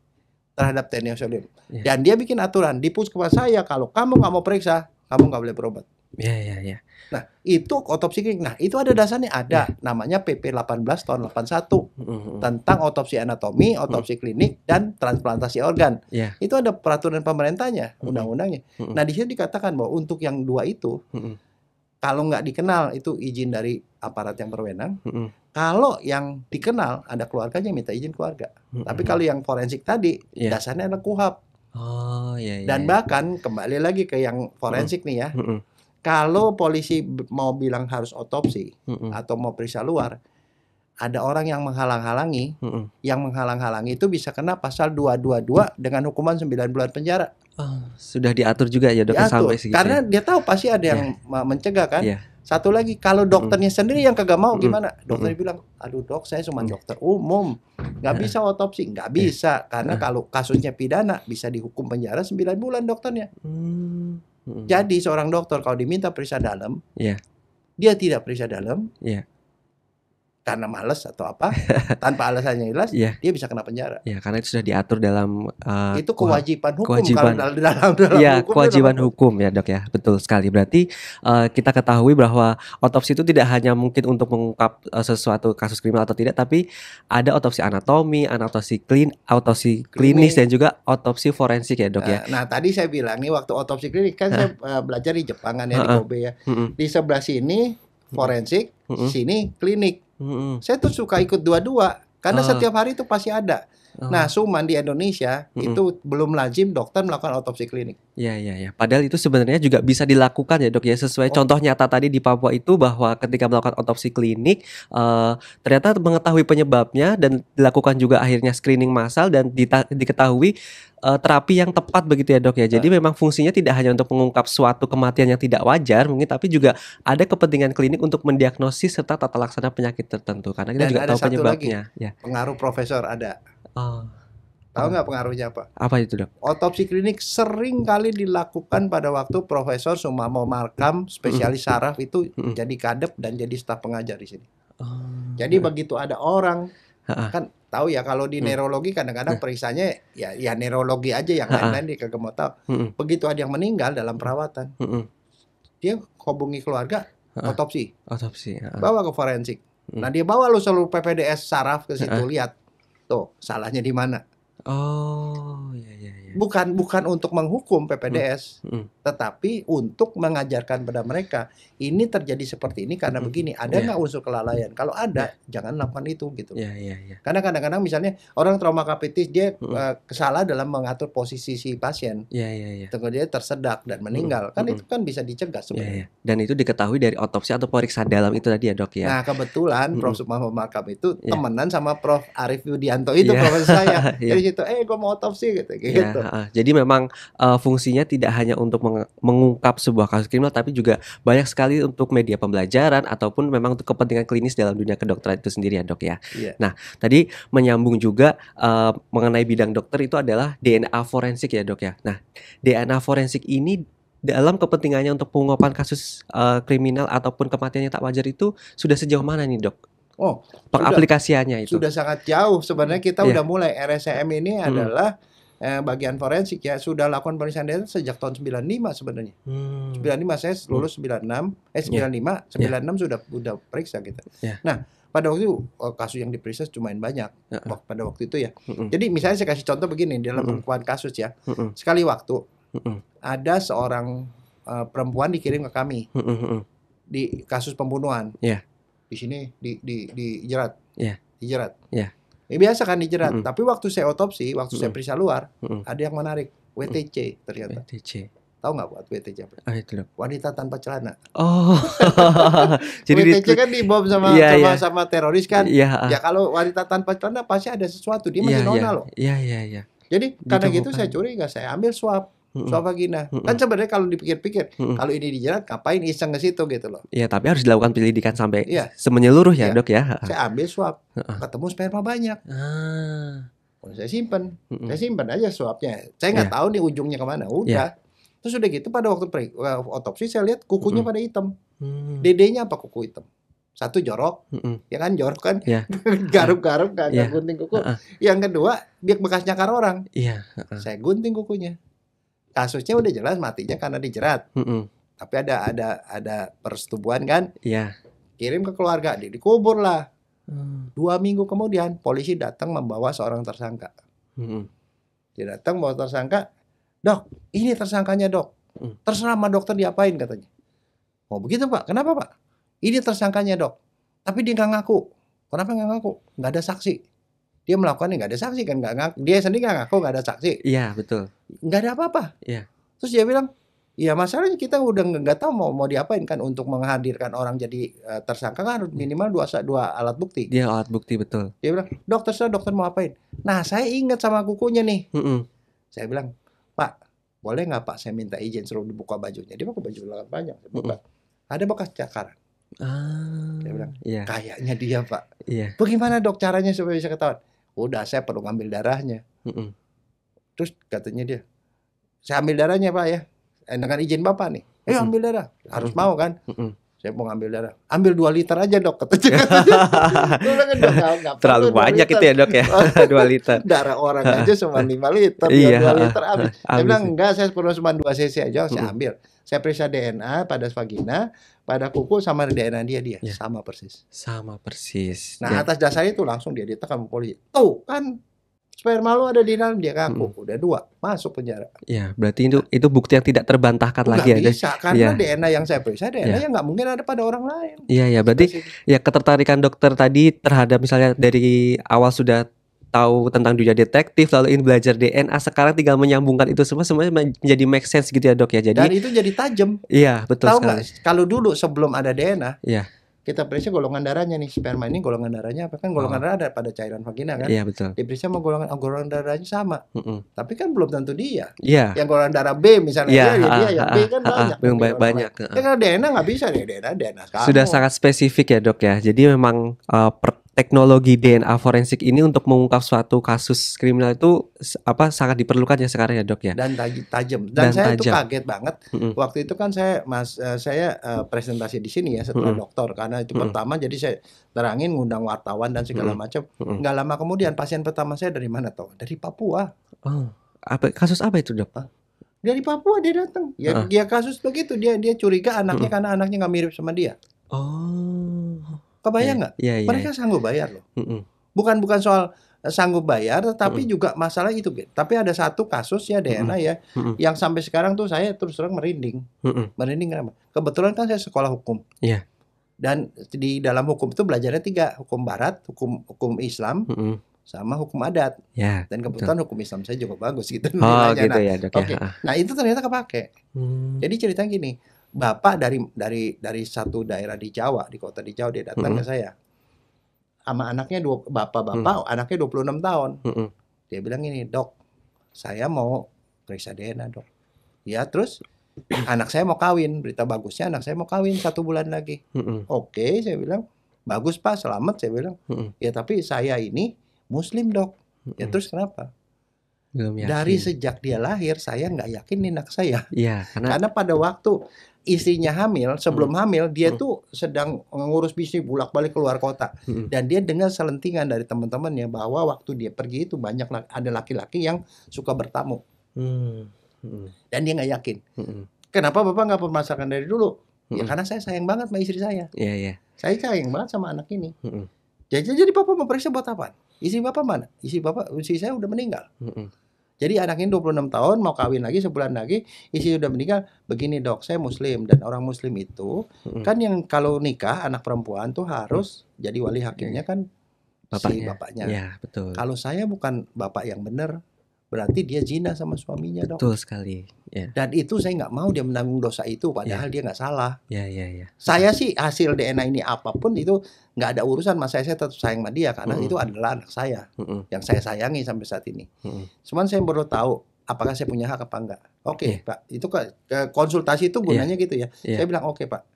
terhadap teniosolium. Yeah. Dan dia bikin aturan di puskesmas saya kalau kamu nggak mau periksa, kamu nggak boleh berobat. Iya, iya, iya. Nah, itu otopsi klinik. Nah, itu ada dasarnya ada ya. namanya PP 18 tahun 81 mm tentang otopsi anatomi, otopsi klinik dan transplantasi organ. Ya. Itu ada peraturan pemerintahnya, undang-undangnya. Nah, di sini dikatakan bahwa untuk yang dua itu kalau nggak dikenal itu izin dari aparat yang berwenang. Kalau yang dikenal ada keluarganya minta izin keluarga. Tapi kalau yang forensik tadi ya. dasarnya ada KUHAP. Oh, iya, iya. Dan ya. bahkan kembali lagi ke yang forensik nih ya. Kalau polisi mau bilang harus otopsi mm -mm. atau mau periksa luar, ada orang yang menghalang-halangi, mm -mm. yang menghalang-halangi itu bisa kena pasal 222 dengan hukuman 9 bulan penjara. Oh, sudah diatur juga ya dokter diatur. sampai segitu. Karena ya? dia tahu pasti ada yang yeah. Ya. mencegah kan. Yeah. Satu lagi kalau dokternya mm. sendiri yang kagak mau gimana? Dokternya mm. bilang, aduh dok saya cuma mm. dokter umum, nggak ya. bisa otopsi, nggak bisa yeah. karena kalau kasusnya pidana bisa dihukum penjara 9 bulan dokternya. Mm. Jadi seorang dokter kalau diminta periksa dalam, yeah. dia tidak periksa dalam, yeah karena malas atau apa tanpa alasannya jelas yeah. dia bisa kena penjara. Ya yeah, karena itu sudah diatur dalam uh, itu kewajiban hukum kewajiban, dalam dalam, dalam iya, yeah, hukum kewajiban hukum ya dok ya betul sekali berarti uh, kita ketahui bahwa otopsi itu tidak hanya mungkin untuk mengungkap uh, sesuatu kasus kriminal atau tidak tapi ada otopsi anatomi, anatomi klin, otopsi klinis, klinis dan juga otopsi forensik ya dok uh, ya. Nah, nah tadi saya bilang nih waktu otopsi klinis kan uh. saya uh, belajar di Jepang kan ya uh -uh. di Kobe ya uh -uh. di sebelah sini forensik, uh -uh. sini klinik. Mm -hmm. Saya tuh suka ikut dua-dua karena uh. setiap hari itu pasti ada. Oh. Nah, cuman di Indonesia mm -mm. itu belum lazim dokter melakukan otopsi klinik. Iya, iya, iya. Padahal itu sebenarnya juga bisa dilakukan ya, Dok ya. Sesuai oh. contoh nyata tadi di Papua itu bahwa ketika melakukan otopsi klinik uh, ternyata mengetahui penyebabnya dan dilakukan juga akhirnya screening massal dan diketahui uh, terapi yang tepat begitu ya, Dok ya. Jadi nah. memang fungsinya tidak hanya untuk mengungkap suatu kematian yang tidak wajar mungkin tapi juga ada kepentingan klinik untuk mendiagnosis serta tata laksana penyakit tertentu karena kita dan juga tahu penyebabnya. ya. Pengaruh profesor ada. Tahu nggak pengaruhnya apa? Apa itu dok? Otopsi klinik sering kali dilakukan pada waktu Profesor Sumamo Markam, spesialis mm-hmm. saraf itu mm-hmm. jadi kadep dan jadi staf pengajar di sini. Oh. Jadi begitu ada orang kan tahu ya kalau di mm. neurologi kadang-kadang mm. periksanya ya ya neurologi aja yang lain-lain di kagak mau Begitu ada yang meninggal dalam perawatan, dia hubungi keluarga, otopsi, otopsi, bawa ke forensik. Mm. Nah dia bawa lu seluruh PPDS saraf ke situ lihat Tuh, salahnya di mana? Oh, ya, ya bukan bukan untuk menghukum PPDS, hmm. Hmm. tetapi untuk mengajarkan pada mereka ini terjadi seperti ini karena hmm. hmm. begini. Ada iya. nggak yeah. unsur kelalaian? Kalau ada, yeah. jangan lakukan itu gitu. Yeah, yeah, yeah. Karena kadang-kadang misalnya orang trauma kapitis dia hmm. uh, kesalah dalam mengatur posisi si pasien, yeah, yeah, yeah. dia tersedak dan meninggal. Hmm. Kan hmm. itu hmm. kan bisa dicegah iya, iya. sebenarnya. Yeah, yeah. Dan itu diketahui dari otopsi atau periksa dalam itu tadi ya dok ya. Nah kebetulan hmm. Prof Sukma Makam itu yeah. temenan sama Prof Arif Yudianto itu yeah. profesor saya. yeah. Dari situ, eh gue mau otopsi gitu. gitu. Yeah. Uh, jadi memang uh, fungsinya tidak hanya untuk meng mengungkap sebuah kasus kriminal, tapi juga banyak sekali untuk media pembelajaran ataupun memang untuk kepentingan klinis dalam dunia kedokteran itu sendiri ya dok ya. Yeah. Nah tadi menyambung juga uh, mengenai bidang dokter itu adalah DNA forensik ya dok ya. Nah DNA forensik ini dalam kepentingannya untuk pengungkapan kasus uh, kriminal ataupun kematian yang tak wajar itu sudah sejauh mana nih dok? Oh, pengaplikasiannya itu sudah sangat jauh sebenarnya kita yeah. udah mulai RSCM ini hmm. adalah eh, bagian forensik ya sudah lakukan pemeriksaan DNA sejak tahun 95 sebenarnya. Hmm. 95 saya lulus 96 hmm. eh 95 yeah. 96 yeah. sudah sudah periksa gitu. Yeah. Nah, pada waktu itu oh, kasus yang diperiksa yang banyak -uh. pada waktu itu ya. Uh -uh. Jadi misalnya saya kasih contoh begini dalam mm uh kasus ya. Uh -uh. Sekali waktu uh -uh. ada seorang uh, perempuan dikirim ke kami. Uh -uh. Di kasus pembunuhan. Yeah. Di sini di di di dijerat. Yeah. Dijerat. Yeah Ya, biasa kan dijerat. Mm -hmm. Tapi waktu saya otopsi, waktu mm -hmm. saya periksa luar, mm -hmm. ada yang menarik. WTC ternyata. WTC. Tahu nggak buat WTC apa? Ah, itu loh. Wanita tanpa celana. Oh. Jadi WTC kan dibom sama yeah, sama, yeah. sama teroris kan. Yeah, iya, uh. Ya kalau wanita tanpa celana pasti ada sesuatu. Dia iya, masih yeah, nona yeah. loh. Iya yeah, iya yeah, iya. Yeah. Jadi Ditemukan. karena gitu saya kan. curiga, saya ambil swab soal vagina. mm mm Kan sebenarnya kalau dipikir-pikir, mm mm kalau ini dijerat, ngapain iseng ke situ gitu loh. Iya, tapi harus dilakukan penyelidikan sampai ya. semenyeluruh ya, ya, dok ya. Saya ambil swab, ketemu sperma banyak. Ah. saya simpen, mm mm saya simpen aja swabnya. Saya nggak ya. tahu nih ujungnya kemana. Iya. Udah. Ya. Terus udah gitu pada waktu pre- eh, otopsi saya lihat kukunya mm mm pada hitam. Mm-hmm. Dedenya apa kuku hitam? satu jorok, mm -mm. ya kan jorok kan, yeah. garuk-garuk kan, iya. yeah. gunting kuku. Uh uh Yang kedua dia bekasnya nyakar orang, yeah. Iya, uh -uh. saya gunting kukunya kasusnya udah jelas matinya karena dijerat. Mm -mm. Tapi ada ada ada persetubuhan kan? Iya. Yeah. Kirim ke keluarga, di dikubur lah. Hmm. Dua minggu kemudian polisi datang membawa seorang tersangka. Mm Dia datang bawa tersangka, dok, ini tersangkanya dok. Mm. Terserah sama dokter diapain katanya. Oh begitu pak, kenapa pak? Ini tersangkanya dok. Tapi dia nggak ngaku. Kenapa nggak ngaku? Nggak ada saksi dia melakukan nggak ada saksi kan nggak dia sendiri nggak ngaku nggak ada saksi iya betul nggak ada apa-apa iya terus dia bilang ya masalahnya kita udah nggak tahu mau mau diapain kan untuk menghadirkan orang jadi uh, tersangka kan hmm. minimal dua dua alat bukti dia alat bukti betul dia bilang dokter saya dokter mau apain nah saya ingat sama kukunya nih mm -mm. saya bilang pak boleh nggak pak saya minta izin suruh dibuka bajunya dia pakai baju lengan panjang mm -mm. ada bekas cakaran ah, dia bilang yeah. kayaknya dia pak yeah. bagaimana dok caranya supaya bisa ketahuan udah saya perlu ngambil darahnya mm -mm. terus katanya dia saya ambil darahnya pak ya eh, dengan izin bapak nih -mm. ambil darah harus mau kan saya mau ngambil darah ambil dua liter aja dok katanya terlalu banyak itu ya dok ya dua liter darah orang aja cuma lima liter iya, liter habis saya bilang enggak saya perlu cuma dua cc aja saya ambil saya periksa DNA pada vagina, pada kuku sama DNA dia dia ya. sama persis. Sama persis. Nah, ya. atas dasar itu langsung dia ditekan polisi. Oh, kan sperma lu ada di dalam dia kaku, hmm. udah dua masuk penjara. Iya, berarti itu itu bukti yang tidak terbantahkan Nggak lagi bisa, ya. bisa karena ya. DNA yang saya periksa DNA ya. yang nggak mungkin ada pada orang lain. Iya ya, gitu berarti ya ketertarikan dokter tadi terhadap misalnya dari awal sudah tahu tentang dunia detektif lalu ingin belajar DNA sekarang tinggal menyambungkan itu semua semuanya menjadi make sense gitu ya dok ya jadi dan itu jadi tajam iya betul tahu nggak kalau dulu sebelum ada DNA iya kita periksa golongan darahnya nih sperma ini golongan darahnya apa kan golongan oh. darah ada pada cairan vagina kan iya betul diperiksa mau golongan oh, golongan darahnya sama mm -mm. tapi kan belum tentu dia iya yeah. yang golongan darah B misalnya yeah, dia, dia yang B kan banyak belum banyak, banyak. Ya, kalau DNA nggak bisa nih DNA DNA sudah sangat spesifik ya dok ya jadi memang uh, per teknologi DNA forensik ini untuk mengungkap suatu kasus kriminal itu apa sangat diperlukan ya sekarang ya dok ya dan tajam dan, dan saya tajem. itu kaget banget mm-hmm. waktu itu kan saya mas eh, saya uh, presentasi di sini ya setelah mm-hmm. dokter karena itu mm-hmm. pertama jadi saya terangin ngundang wartawan dan segala macam mm-hmm. nggak lama kemudian pasien pertama saya dari mana tuh dari Papua oh, apa kasus apa itu dok dari Papua dia datang ya uh. dia kasus begitu dia dia curiga anaknya mm-hmm. karena anaknya nggak mirip sama dia oh Kebayang iya, nggak? Yeah. Yeah, Mereka sanggup bayar loh. Mm-mm. Bukan bukan soal eh, sanggup bayar, tapi mm. juga masalah itu. Tapi ada satu kasus ya DNA mm. ya, mm. yang sampai sekarang tuh saya terus terang merinding, mm. merinding kenapa? Kebetulan kan saya sekolah hukum. Yeah. Dan di dalam hukum itu belajarnya tiga, hukum Barat, hukum hukum Islam, mm sama hukum adat. Yeah, Dan kebetulan betul. hukum Islam saya juga bagus gitu. Oh, gitu nah, ya, ya. Oke. Okay. Ah. Nah, itu ternyata kepake. Hmm. Jadi ceritanya gini, bapak dari dari dari satu daerah di Jawa di kota di Jawa dia datang mm -hmm. ke saya sama anaknya dua bapak-bapak mm -hmm. anaknya 26 tahun mm -hmm. dia bilang ini dok saya mau periksa DNA dok ya terus anak saya mau kawin berita bagusnya anak saya mau kawin satu bulan lagi mm -hmm. oke okay, saya bilang bagus pak selamat saya bilang mm -hmm. ya tapi saya ini muslim dok mm -hmm. ya terus kenapa Dari sejak dia lahir saya nggak yakin anak saya. Iya, karena... karena pada waktu istrinya hamil, sebelum hmm. hamil dia hmm. tuh sedang ngurus bisnis bolak-balik keluar kota. Hmm. Dan dia dengar selentingan dari teman-temannya bahwa waktu dia pergi itu banyak ada laki-laki yang suka bertamu. Hmm. Hmm. Dan dia nggak yakin. Hmm. Kenapa Bapak nggak permasakan dari dulu? Ya hmm. karena saya sayang banget sama istri saya. yeah, Yeah. Saya sayang banget sama anak ini. Hmm. Jadi jadi Bapak mau periksa buat apa? Istri Bapak mana? Istri Bapak istri saya udah meninggal. Hmm. Jadi anak ini 26 tahun mau kawin lagi sebulan lagi isi sudah meninggal. Begini dok, saya muslim dan orang muslim itu hmm. kan yang kalau nikah anak perempuan tuh harus hmm. jadi wali hakimnya kan bapaknya. si bapaknya. Ya, betul. Kalau saya bukan bapak yang benar, berarti dia zina sama suaminya dong. Betul sekali. Yeah. Dan itu saya nggak mau dia menanggung dosa itu, padahal yeah. dia nggak salah. Ya yeah, ya yeah, ya. Yeah. Saya sih hasil DNA ini apapun itu nggak ada urusan, mas saya, saya tetap sayang sama dia karena mm -hmm. itu adalah anak saya mm -hmm. yang saya sayangi sampai saat ini. Mm -hmm. Cuman saya baru tahu apakah saya punya hak apa enggak. Oke okay, iya. yeah. pak, itu konsultasi itu gunanya yeah. gitu ya. Yeah. Saya bilang oke okay, pak,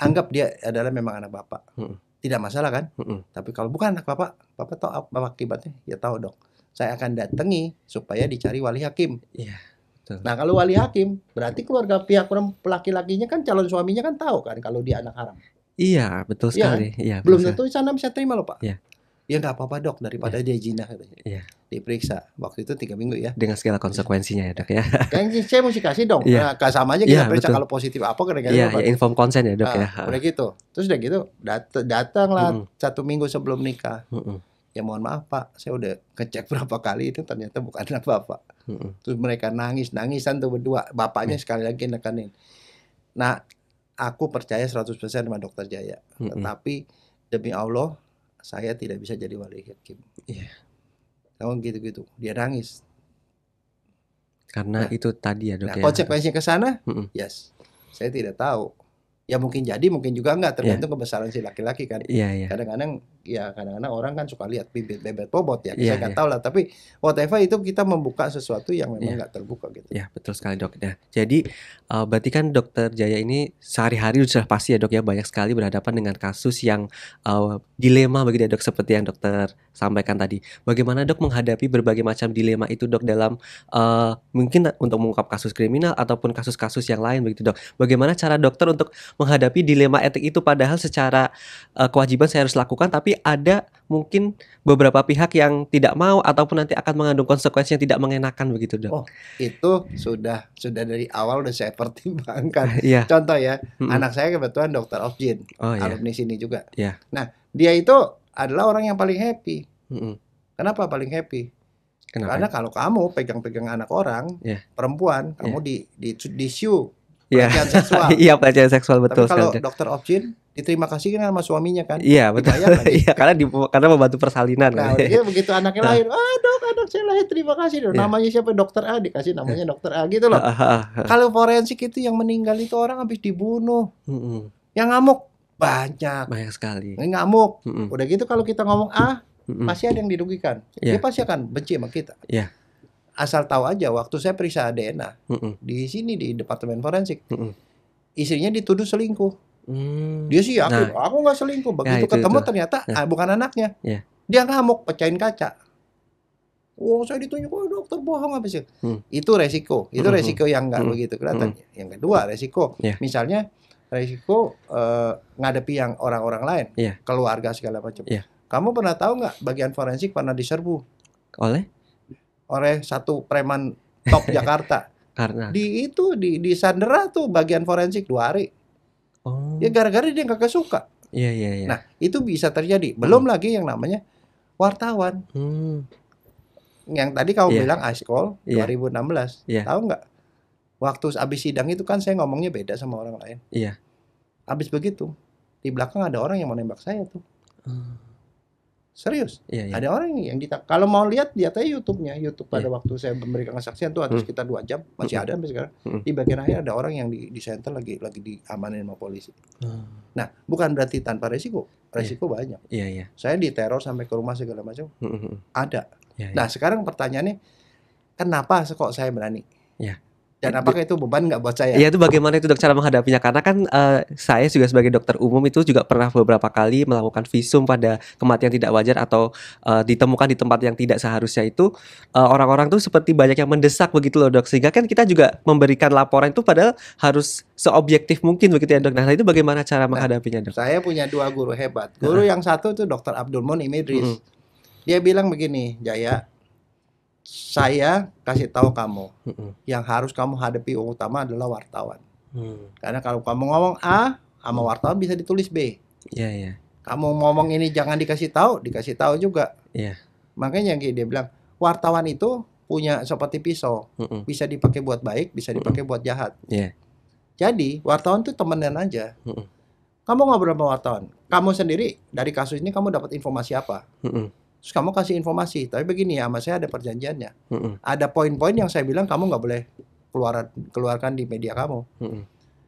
anggap dia adalah memang anak bapak. Mm -hmm. Tidak masalah kan? Mm -hmm. Tapi kalau bukan anak bapak, bapak tahu apa akibatnya? Ya tahu dong saya akan datangi supaya dicari wali hakim. Iya. Nah kalau wali hakim berarti keluarga pihak laki-lakinya kan calon suaminya kan tahu kan kalau dia anak haram. Iya betul iya sekali. Kan? iya, belum tentu di sana bisa terima loh pak. Iya. Ya nggak apa-apa dok daripada ya. dia jina katanya. Iya. Diperiksa waktu itu tiga minggu ya. Dengan segala konsekuensinya ya dok ya. Kan saya mesti kasih dong. Iya. Nah, sama aja kita ya, periksa betul. kalau positif apa kira-kira. Iya. Ya, inform konsen ya dok nah, ya. Udah gitu. Terus udah gitu dat datanglah mm -mm. satu minggu sebelum nikah. Mm -mm ya mohon maaf pak saya udah ngecek berapa kali itu ternyata bukan apa-apa hmm. terus mereka nangis nangisan tuh berdua bapaknya hmm. sekali lagi nekanin nah aku percaya 100% sama dokter Jaya hmm. tetapi demi Allah saya tidak bisa jadi wali hakim yeah. kamu gitu-gitu dia nangis karena nah, itu tadi ya dok nah, ya konsekuensinya ke sana hmm. yes saya tidak tahu ya mungkin jadi mungkin juga enggak iya. tergantung yeah. kebesaran si laki-laki kan yeah, yeah. kadang-kadang ya kadang-kadang orang kan suka lihat bibit bebet bobot ya. Yeah, saya nggak yeah. tahu lah. Tapi whatever itu kita membuka sesuatu yang memang iya. nggak yeah. terbuka gitu. Ya yeah, betul sekali dok. Nah jadi uh, berarti kan dokter Jaya ini sehari-hari sudah pasti ya dok ya banyak sekali berhadapan dengan kasus yang uh, dilema begitu ya dok seperti yang dokter sampaikan tadi. Bagaimana dok menghadapi berbagai macam dilema itu dok dalam uh, mungkin untuk mengungkap kasus kriminal ataupun kasus-kasus yang lain begitu dok. Bagaimana cara dokter untuk menghadapi dilema etik itu padahal secara uh, kewajiban saya harus lakukan tapi tapi ada mungkin beberapa pihak yang tidak mau ataupun nanti akan mengandung konsekuensi yang tidak mengenakan begitu dok. Oh itu sudah sudah dari awal sudah saya pertimbangkan. yeah. Contoh ya hmm anak saya kebetulan dokter of gene oh, iya. alumni sini juga. Yeah. Nah dia itu adalah orang yang paling happy. hmm Kenapa paling happy? Kenapa? Karena kalau kamu pegang-pegang anak orang yeah. perempuan kamu yeah. di di di shoe pelecehan seksual. Iya pelecehan seksual iya, betul. Tapi kalau sekali. dokter Opjin diterima kasih kan sama suaminya kan? Iya betul. Kan? Iya karena di, karena membantu persalinan. Nah, kan? dia begitu anaknya nah. lahir, ah dok anak saya lahir terima kasih dok. Yeah. Namanya siapa dokter A dikasih namanya iya. dokter A gitu loh. Ah, ah, ah, kalau forensik itu yang meninggal itu orang habis dibunuh, yang ngamuk banyak. Banyak sekali. Yang ngamuk. Udah gitu kalau kita ngomong A, pasti ada yang dirugikan. Yeah. Dia pasti akan benci sama kita. Iya. Yeah asal tahu aja waktu saya periksa DNA mm -mm. di sini di departemen forensik mm -mm. istrinya dituduh selingkuh mm. Dia sih aku nah, aku nggak selingkuh. Begitu nah, itu, ketemu itu. ternyata nah. Ah, bukan anaknya. Yeah. Dia ngamuk, pecahin kaca. Wah, oh, saya ditunjuk, oh, dokter bohong apa sih? Hmm. Itu resiko. Itu -hmm. hmm resiko yang nggak hmm, -hmm. begitu kelihatan. -hmm. Yang kedua, resiko. Yeah. Misalnya resiko uh, ngadepi yang orang-orang lain, yeah. keluarga segala macam. Yeah. Kamu pernah tahu nggak bagian forensik pernah diserbu oleh oleh satu preman top Jakarta. Karena di itu di di Sandera tuh bagian forensik dua hari. Oh. Ya gara-gara dia nggak suka. Iya iya iya. Nah, itu bisa terjadi. Belum hmm. lagi yang namanya wartawan. Hmm. Yang tadi kamu yeah. bilang ice yeah. 2016. Yeah. Tahu nggak? Waktu abis sidang itu kan saya ngomongnya beda sama orang lain. Iya. Yeah. Abis begitu, di belakang ada orang yang mau nembak saya tuh. Hmm. Serius. Iya, iya. Ada orang yang kita kalau mau lihat lihat aja YouTube-nya. YouTube pada iya. waktu saya memberikan kesaksian tuh harus hmm. sekitar dua jam masih hmm. ada sampai sekarang. Hmm. Di bagian akhir ada orang yang di, di center lagi lagi diamanin sama polisi. Hmm. Nah, bukan berarti tanpa resiko. Resiko iya. banyak. Iya, iya. Saya diteror sampai ke rumah segala macam. Hmm. hmm, hmm. Ada. Iya, iya. Nah, sekarang pertanyaannya kenapa kok saya berani? Iya. Dan iya. apakah itu beban nggak buat saya? Iya itu bagaimana itu dok cara menghadapinya karena kan uh, saya juga sebagai dokter umum itu juga pernah beberapa kali melakukan visum pada kematian tidak wajar atau uh, ditemukan di tempat yang tidak seharusnya itu orang eh, orang-orang tuh seperti banyak yang mendesak begitu loh dok sehingga kan kita juga memberikan laporan itu padahal harus seobjektif mungkin begitu ya dok. Nah itu bagaimana cara nah, menghadapinya dok? Saya punya dua guru hebat. Guru -huh. Nah. yang satu itu dokter Abdul Munim Idris. Uh mm-hmm. -huh. Dia bilang begini Jaya saya kasih tahu kamu yang harus kamu hadapi utama adalah wartawan hmm. karena kalau kamu ngomong A sama wartawan bisa ditulis B iya, iya. kamu ngomong ini jangan dikasih tahu dikasih tahu juga yeah. makanya yang dia bilang wartawan itu punya seperti pisau hmm. bisa dipakai buat baik bisa dipakai buat jahat yeah. jadi wartawan itu temenan aja kamu ngobrol sama wartawan kamu sendiri dari kasus ini kamu dapat informasi apa Terus kamu kasih informasi, tapi begini ya, sama saya ada perjanjiannya. Mm-hmm. Ada poin-poin yang saya bilang kamu nggak boleh keluar keluarkan di media kamu. Mm-hmm.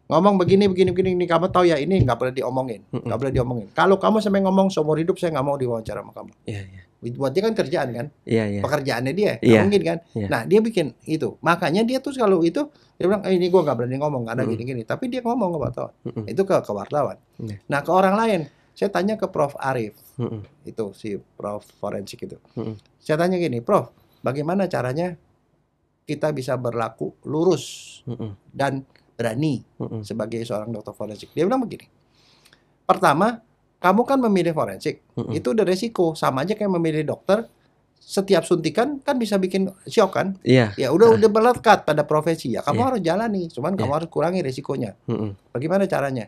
Ngomong begini begini begini ini kamu tahu ya ini nggak boleh diomongin, nggak mm-hmm. boleh diomongin. Kalau kamu sampai ngomong seumur hidup saya nggak mau diwawancara sama kamu. Yeah, yeah. Buat dia kan kerjaan kan, yeah, yeah. pekerjaannya dia, yeah. mungkin kan. Yeah. Nah dia bikin itu, makanya dia tuh kalau itu dia bilang eh, ini gua nggak berani ngomong karena mm-hmm. gini-gini. Tapi dia ngomong nggak tahu. Mm-hmm. Itu ke, ke wartawan. Yeah. Nah ke orang lain saya tanya ke Prof Arif, hmm. itu si Prof forensik itu. Hmm. Saya tanya gini, Prof, bagaimana caranya kita bisa berlaku lurus hmm. dan berani hmm. sebagai seorang dokter forensik? Dia bilang begini, pertama kamu kan memilih forensik, hmm. itu udah resiko sama aja kayak memilih dokter setiap suntikan kan bisa bikin shock kan? Iya. Ya udah uh. udah berlekat pada profesi ya. Kamu yeah. harus jalani, cuman yeah. kamu iya. harus kurangi resikonya Mm Bagaimana caranya?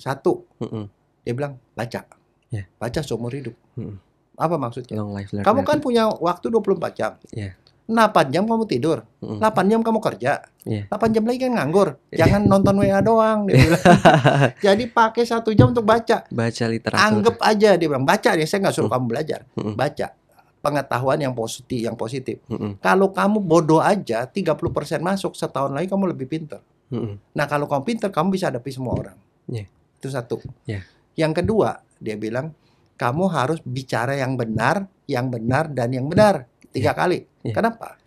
Satu, mm dia bilang baca, yeah. baca seumur hidup. Hmm. Apa maksudnya? Long life Kamu kan punya waktu 24 jam. Yeah. Ya. 8 jam kamu tidur, 8 jam kamu kerja, yeah. Ya. 8 jam lagi kan nganggur. Ya. Jangan nonton WA doang dia bilang. Jadi pakai satu jam untuk baca. Baca literatur. Anggap aja dia bilang baca deh, saya nggak suruh kamu belajar. Baca pengetahuan yang positif yang positif. Mm Kalau kamu bodoh aja 30% masuk setahun lagi kamu lebih pinter. Mm Nah, kalau kamu pinter kamu bisa hadapi semua orang. Yeah. Itu satu. Yeah. Yang kedua, dia bilang kamu harus bicara yang benar, yang benar dan yang benar tiga yeah. kali. Yeah. Kenapa?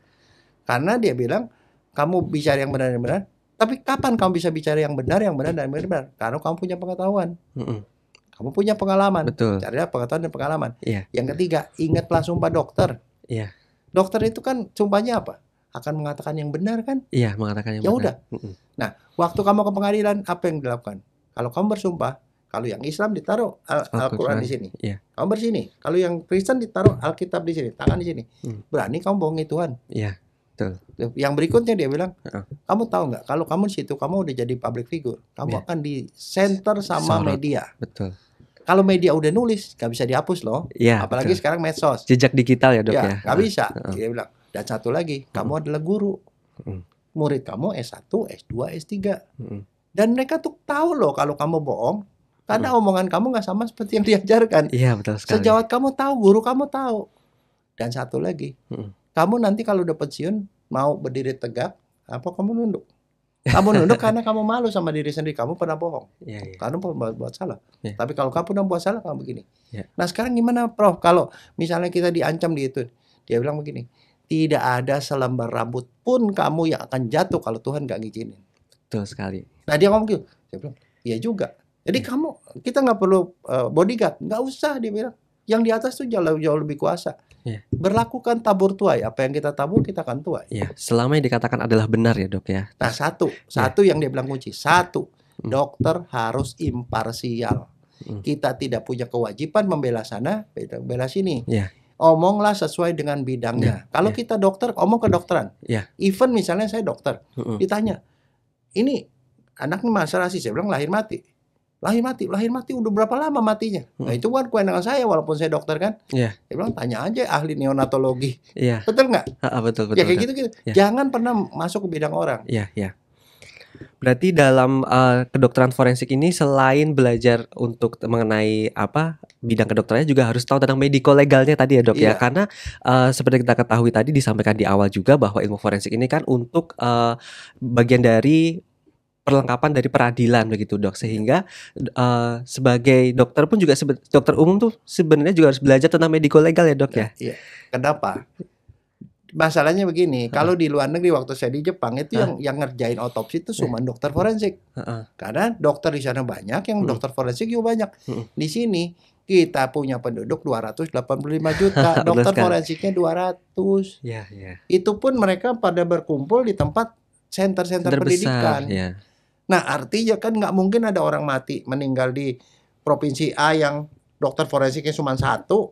Karena dia bilang kamu bicara yang benar yang benar. Tapi kapan kamu bisa bicara yang benar, yang benar dan yang benar? Karena kamu punya pengetahuan. Mm -hmm. Kamu punya pengalaman. Betul. Caranya pengetahuan dan pengalaman. Yeah. Yang ketiga, ingatlah sumpah dokter. Yeah. Dokter itu kan sumpahnya apa? Akan mengatakan yang benar kan? Iya, mengatakan yang Yaudah. benar. Ya udah. Nah, waktu kamu ke pengadilan, apa yang dilakukan? Kalau kamu bersumpah, kalau yang Islam ditaruh Al-Quran Al di sini, yeah. kamu bersini. Kalau yang Kristen ditaruh Alkitab di sini, tangan di sini. Hmm. Berani kamu bohongi Tuhan. Iya. Yeah. Betul. Yang berikutnya dia bilang, uh. kamu tahu nggak? Kalau kamu di situ, kamu udah jadi public figure, kamu yeah. akan di center sama Sorot. media. Betul. Kalau media udah nulis, gak bisa dihapus loh. Ya, Apalagi betul. sekarang medsos. Jejak digital ya dok iya, ya. ya. Gak bisa. Uh. Dia bilang. Dan satu lagi, hmm. kamu adalah guru. Uh. Murid kamu S1, S2, S3. Uh. Dan mereka tuh tahu loh kalau kamu bohong, karena hmm. omongan kamu nggak sama seperti yang diajarkan. Iya betul sekali. Sejawat kamu tahu, guru kamu tahu. Dan satu lagi, hmm. kamu nanti kalau udah pensiun mau berdiri tegak, apa kamu nunduk? Kamu nunduk karena kamu malu sama diri sendiri. Kamu pernah bohong. Ya, ya. Kamu pernah buat salah. Ya. Tapi kalau kamu pernah buat salah, kamu begini. Ya. Nah sekarang gimana, Prof? Kalau misalnya kita diancam di itu, dia bilang begini, tidak ada selembar rambut pun kamu yang akan jatuh kalau Tuhan gak ngizinin. Betul sekali. Nah dia ngomong gitu. Dia bilang, iya juga jadi hmm. kamu kita nggak perlu uh, bodyguard, nggak usah dia bilang. Yang di atas tuh jauh jauh lebih kuasa. Yeah. Berlakukan tabur tuai, apa yang kita tabur kita akan tuai. Yeah. Selama yang dikatakan adalah benar ya dok ya. Nah satu, iya. satu yeah. yang dia bilang kunci, satu hmm. dokter harus imparsial. Hmm. Kita tidak punya kewajiban membela sana, membela sini. Yeah omonglah sesuai dengan bidangnya. Yeah, Kalau yeah. kita dokter, omong ke dokteran. Yeah. Even misalnya saya dokter, mm -hmm. ditanya, ini anaknya masalah sih, saya bilang lahir mati lahir mati, lahir mati udah berapa lama matinya? Nah, hmm. Nah itu kan kewenangan saya walaupun saya dokter kan. Iya. Yeah. Dia bilang tanya aja ahli neonatologi. Iya. Yeah. Betul nggak? Ah betul betul. Ya kayak gitu gitu. Yeah. Jangan pernah masuk ke bidang orang. Iya iya. Berarti dalam uh, kedokteran forensik ini selain belajar untuk mengenai apa bidang kedokterannya juga harus tahu tentang medico legalnya tadi ya dok ya. iya. ya karena uh, seperti kita ketahui tadi disampaikan di awal juga bahwa ilmu forensik ini kan untuk uh, bagian dari perlengkapan dari peradilan begitu dok sehingga uh, sebagai dokter pun juga dokter umum tuh sebenarnya juga harus belajar tentang medico legal ya dok ya. Nah, iya. Kenapa? Masalahnya begini, uh. kalau di luar negeri waktu saya di Jepang itu uh. yang yang ngerjain otopsi itu cuma iya. dokter forensik. Uh. Karena dokter di sana banyak, yang uh. dokter forensik juga banyak. Uh. Di sini kita punya penduduk 285 juta, dokter forensiknya 200. Ya, ya. Itu pun mereka pada berkumpul di tempat center-center pendidikan. Ya. Nah artinya kan nggak mungkin ada orang mati meninggal di provinsi A yang dokter forensiknya cuma satu,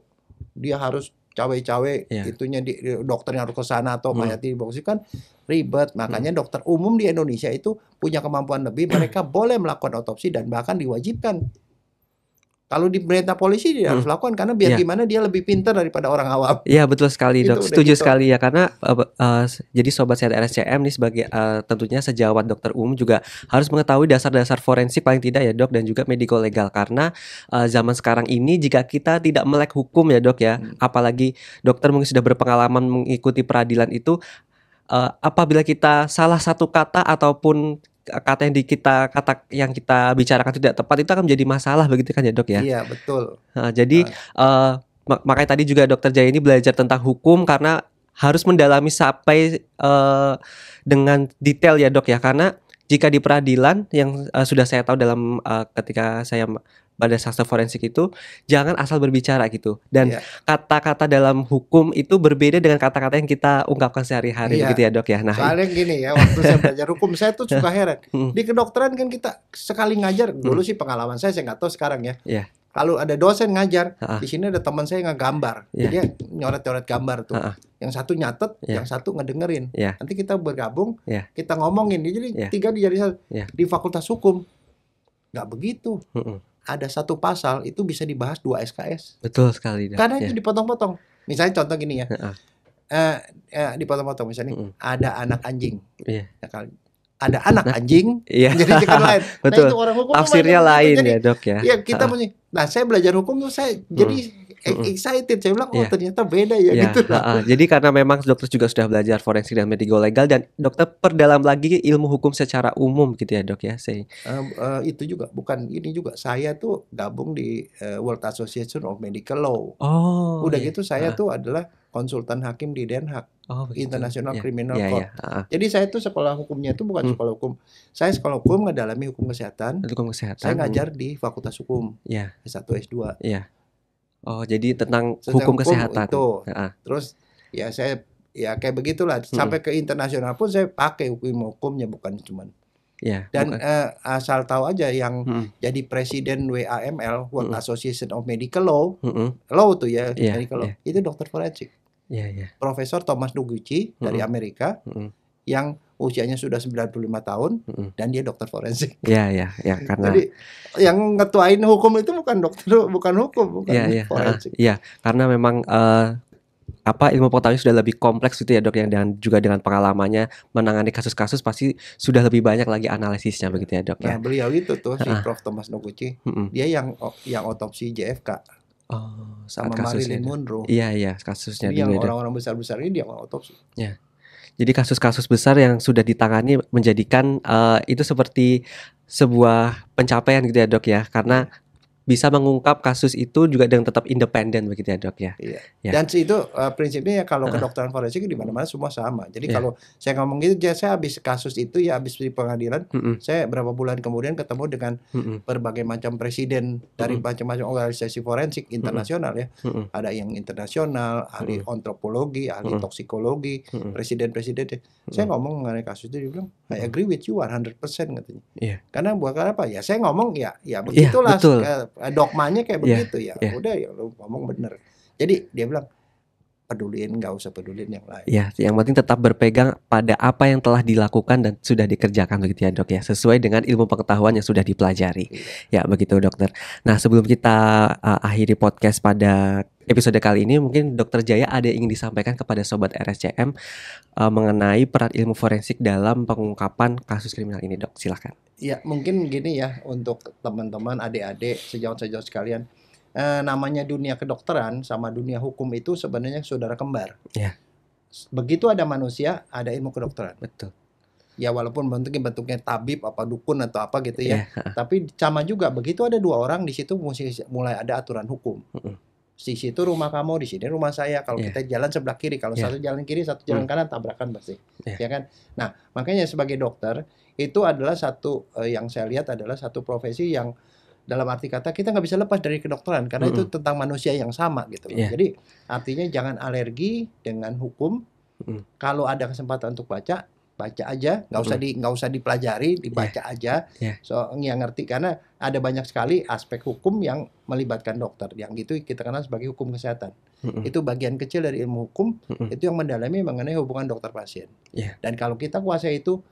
dia harus cawe-cawe yeah. itunya di, dokternya harus ke sana atau mayat hmm. dibawa kan ribet. Makanya hmm. dokter umum di Indonesia itu punya kemampuan lebih, mereka boleh melakukan otopsi dan bahkan diwajibkan kalau di diperintah polisi dia hmm. lakukan karena biar ya. gimana dia lebih pintar daripada orang awam. Iya betul sekali gitu, dok, gitu, setuju gitu. sekali ya karena uh, uh, jadi sobat sehat RSCM nih sebagai uh, tentunya sejawat dokter umum juga harus mengetahui dasar-dasar forensik paling tidak ya dok dan juga medico legal karena uh, zaman sekarang ini jika kita tidak melek hukum ya dok ya, hmm. apalagi dokter mungkin sudah berpengalaman mengikuti peradilan itu uh, apabila kita salah satu kata ataupun kata yang di kita kata yang kita bicarakan tidak tepat itu akan menjadi masalah begitu kan ya dok ya? Iya betul. Nah, jadi nah. Uh, makanya tadi juga dokter Jaya ini belajar tentang hukum karena harus mendalami sampai uh, dengan detail ya dok ya karena jika di peradilan yang uh, sudah saya tahu dalam uh, ketika saya pada saksi forensik itu jangan asal berbicara gitu dan iya. kata-kata yeah. dalam hukum itu berbeda dengan kata-kata yang kita ungkapkan sehari-hari yeah. Iya. gitu ya dok ya nah soalnya gini ya waktu saya belajar hukum saya tuh suka heran hmm. di kedokteran kan kita sekali ngajar hmm. dulu sih pengalaman saya saya nggak tahu sekarang ya yeah. kalau ada dosen ngajar, uh -uh. di sini ada teman saya ngegambar, yeah. jadi nyoret-nyoret gambar tuh. Uh -uh. Yang satu nyatet, yeah. yang satu ngedengerin. Yeah. Nanti kita bergabung, yeah. kita ngomongin. Jadi yeah. tiga dijadi satu. Yeah. Di fakultas hukum nggak begitu. uh-uh ada satu pasal itu bisa dibahas dua SKS. Betul sekali. Karena ya. itu dipotong-potong. Misalnya contoh gini ya. Uh-uh. Uh, eh, uh, uh eh, dipotong potong misalnya uh ada anak anjing. Iya. Yeah. Kan? Ada anak nah, anjing. Iya. Jadi kan lain. Betul. Nah, itu orang hukum tafsirnya lain jadi, ya, Dok ya. Iya, kita uh-uh. Punya, nah, saya belajar hukum tuh saya hmm. jadi mm excited saya bilang oh yeah. ternyata beda ya yeah. gitu nah, Uh, jadi karena memang dokter juga sudah belajar forensik dan medical legal dan dokter perdalam lagi ilmu hukum secara umum gitu ya dok ya saya uh, eh, uh, itu juga bukan ini juga saya tuh gabung di uh, World Association of Medical Law oh udah yeah. gitu saya uh. tuh adalah konsultan hakim di Den Haag, oh, iya. International yeah. Criminal yeah, Court. Yeah, iya. yeah. Uh. Jadi saya tuh sekolah hukumnya itu bukan hmm. sekolah hukum. Saya sekolah hukum ngedalami hukum kesehatan. Hukum kesehatan. Saya ngajar di Fakultas Hukum. Yeah. S1 S2. Yeah. Oh, jadi tentang, hukum, hukum kesehatan. Itu. Nah. Terus ya saya ya kayak begitulah hmm. sampai ke internasional pun saya pakai hukum-hukumnya bukan cuma Ya, Dan uh, asal tahu aja yang hmm. jadi presiden WAML World hmm. Association of Medical Law, hmm. law tuh ya ya medical law ya. itu dokter forensik, ya, ya. Profesor Thomas Noguchi hmm. dari Amerika hmm. yang usianya sudah 95 tahun hmm. dan dia dokter forensik. Iya iya ya karena Jadi yang ngetuain hukum itu bukan dokter bukan hukum bukan ya, yeah, iya, forensik. Iya, uh, karena memang uh, apa ilmu pengetahuan sudah lebih kompleks gitu ya dok yang dan juga dengan pengalamannya menangani kasus-kasus pasti sudah lebih banyak lagi analisisnya begitu ya dok ya. Nah, beliau itu tuh si Prof Thomas Noguchi mm -mm. dia yang yang otopsi JFK. Oh, sama Marilyn Monroe. Iya iya kasusnya. Yang orang-orang besar-besar ini dia otopsi. Iya. Jadi kasus-kasus besar yang sudah ditangani menjadikan uh, itu seperti sebuah pencapaian gitu ya dok ya karena bisa mengungkap kasus itu juga dengan tetap independen begitu ya dok ya. Iya. ya. Dan itu uh, prinsipnya ya kalau uh. kedokteran forensik di mana-mana semua sama. Jadi yeah. kalau saya ngomong gitu, ya saya habis kasus itu ya habis di pengadilan, mm -mm. saya berapa bulan kemudian ketemu dengan mm -mm. berbagai macam presiden dari macam-macam organisasi forensik internasional mm -mm. ya. Mm -mm. Ada yang internasional, ahli mm -mm. antropologi, ahli mm -mm. toksikologi, presiden-presiden. Mm -mm. Saya ngomong mengenai kasus itu, dia bilang, I agree with you 100% katanya. Yeah. Karena buat apa? Ya saya ngomong ya, ya iya, begitulah. Yeah, Eh, dogmanya kayak yeah, begitu ya yeah. udah ya lu ngomong bener jadi dia bilang peduliin nggak usah peduliin yang lain ya yang penting tetap berpegang pada apa yang telah dilakukan dan sudah dikerjakan begitu ya dok ya sesuai dengan ilmu pengetahuan yang sudah dipelajari yeah. ya begitu dokter nah sebelum kita uh, akhiri podcast pada episode kali ini mungkin Dokter Jaya ada yang ingin disampaikan kepada sobat RSCM uh, eh, mengenai peran ilmu forensik dalam pengungkapan kasus kriminal ini, Dok. Silakan. Ya, mungkin gini ya untuk teman-teman adik-adik sejauh-sejauh sekalian. Eh, namanya dunia kedokteran sama dunia hukum itu sebenarnya saudara kembar. Ya. Begitu ada manusia, ada ilmu kedokteran. Betul. Ya walaupun bentuknya bentuknya tabib apa dukun atau apa gitu ya. ya. Tapi sama juga begitu ada dua orang di situ mulai ada aturan hukum. Uh -uh di situ rumah kamu, di sini rumah saya. Kalau yeah. kita jalan sebelah kiri, kalau yeah. satu jalan kiri, satu jalan hmm. kanan tabrakan pasti, yeah. ya iya kan? Nah, makanya sebagai dokter itu adalah satu eh, yang saya lihat adalah satu profesi yang dalam arti kata kita nggak bisa lepas dari kedokteran karena mm -hmm. itu tentang manusia yang sama gitu. Yeah. Iya. Jadi artinya jangan alergi dengan hukum. Mm. Kalau ada kesempatan untuk baca, baca aja nggak usah di nggak usah dipelajari dibaca yeah. aja yeah. so yang ngerti karena ada banyak sekali aspek hukum yang melibatkan dokter yang gitu kita kenal sebagai hukum kesehatan mm-hmm. itu bagian kecil dari ilmu hukum mm-hmm. itu yang mendalami mengenai hubungan dokter pasien yeah. dan kalau kita kuasai itu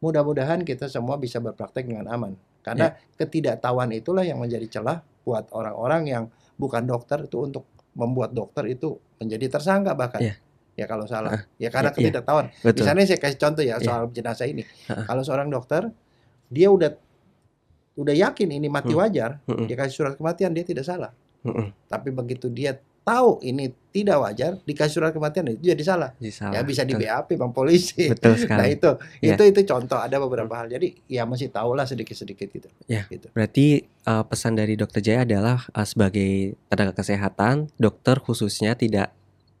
mudah-mudahan kita semua bisa berpraktek dengan aman karena yeah. ketidaktahuan itulah yang menjadi celah buat orang-orang yang bukan dokter itu untuk membuat dokter itu menjadi tersangka bahkan yeah ya kalau salah. Ya karena ya, iya. ketidaktahuan. di Misalnya saya kasih contoh ya iya. soal jenazah ini. Kalau seorang dokter dia udah udah yakin ini mati hmm. wajar, hmm. dia kasih surat kematian dia tidak salah. Hmm. Tapi begitu dia tahu ini tidak wajar dikasih surat kematian itu jadi salah. Ya bisa di BAP Bang polisi. Betul sekali. Nah itu ya. itu itu contoh ada beberapa hal. Jadi ya masih tahulah sedikit-sedikit gitu. Ya. Gitu. Berarti uh, pesan dari Dokter Jaya adalah uh, sebagai tenaga kesehatan, dokter khususnya tidak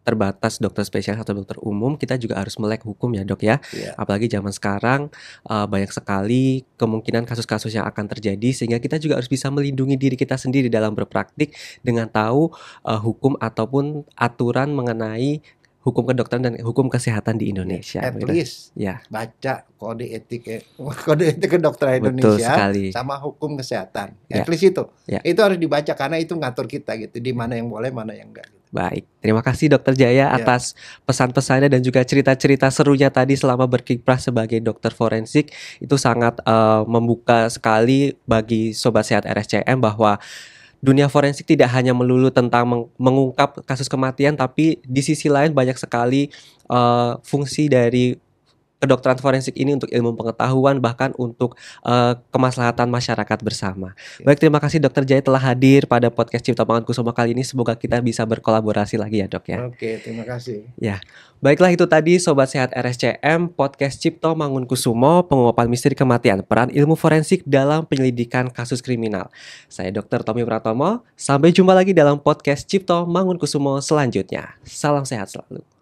terbatas dokter spesialis atau dokter umum, kita juga harus melek hukum ya dok ya. Yeah. Apalagi zaman sekarang uh, banyak sekali kemungkinan kasus-kasus yang akan terjadi sehingga kita juga harus bisa melindungi diri kita sendiri dalam berpraktik dengan tahu uh, hukum ataupun aturan mengenai hukum kedokteran dan hukum kesehatan di Indonesia. At gitu. least ya. baca kode etik eh, kode etik kedokteran Betul Indonesia sekali. sama hukum kesehatan. At ya. least itu. Ya. Itu harus dibaca karena itu ngatur kita gitu di mana yang boleh, mana yang enggak. Baik, terima kasih Dokter Jaya ya. atas pesan-pesannya dan juga cerita-cerita serunya tadi selama berkiprah sebagai dokter forensik itu sangat uh, membuka sekali bagi sobat sehat RSCM bahwa dunia forensik tidak hanya melulu tentang mengungkap kasus kematian tapi di sisi lain banyak sekali uh, fungsi dari kedokteran forensik ini untuk ilmu pengetahuan bahkan untuk uh, kemaslahatan masyarakat bersama. Ya. Baik, terima kasih Dokter Jaya telah hadir pada podcast Cipta Pangan Kusuma kali ini. Semoga kita bisa berkolaborasi lagi ya, Dok ya. Oke, terima kasih. Ya. Baiklah itu tadi Sobat Sehat RSCM Podcast Cipto Mangun Kusumo Pengungkapan Misteri Kematian Peran Ilmu Forensik dalam Penyelidikan Kasus Kriminal Saya Dr. Tommy Pratomo Sampai jumpa lagi dalam Podcast Cipto Mangun Kusumo selanjutnya Salam sehat selalu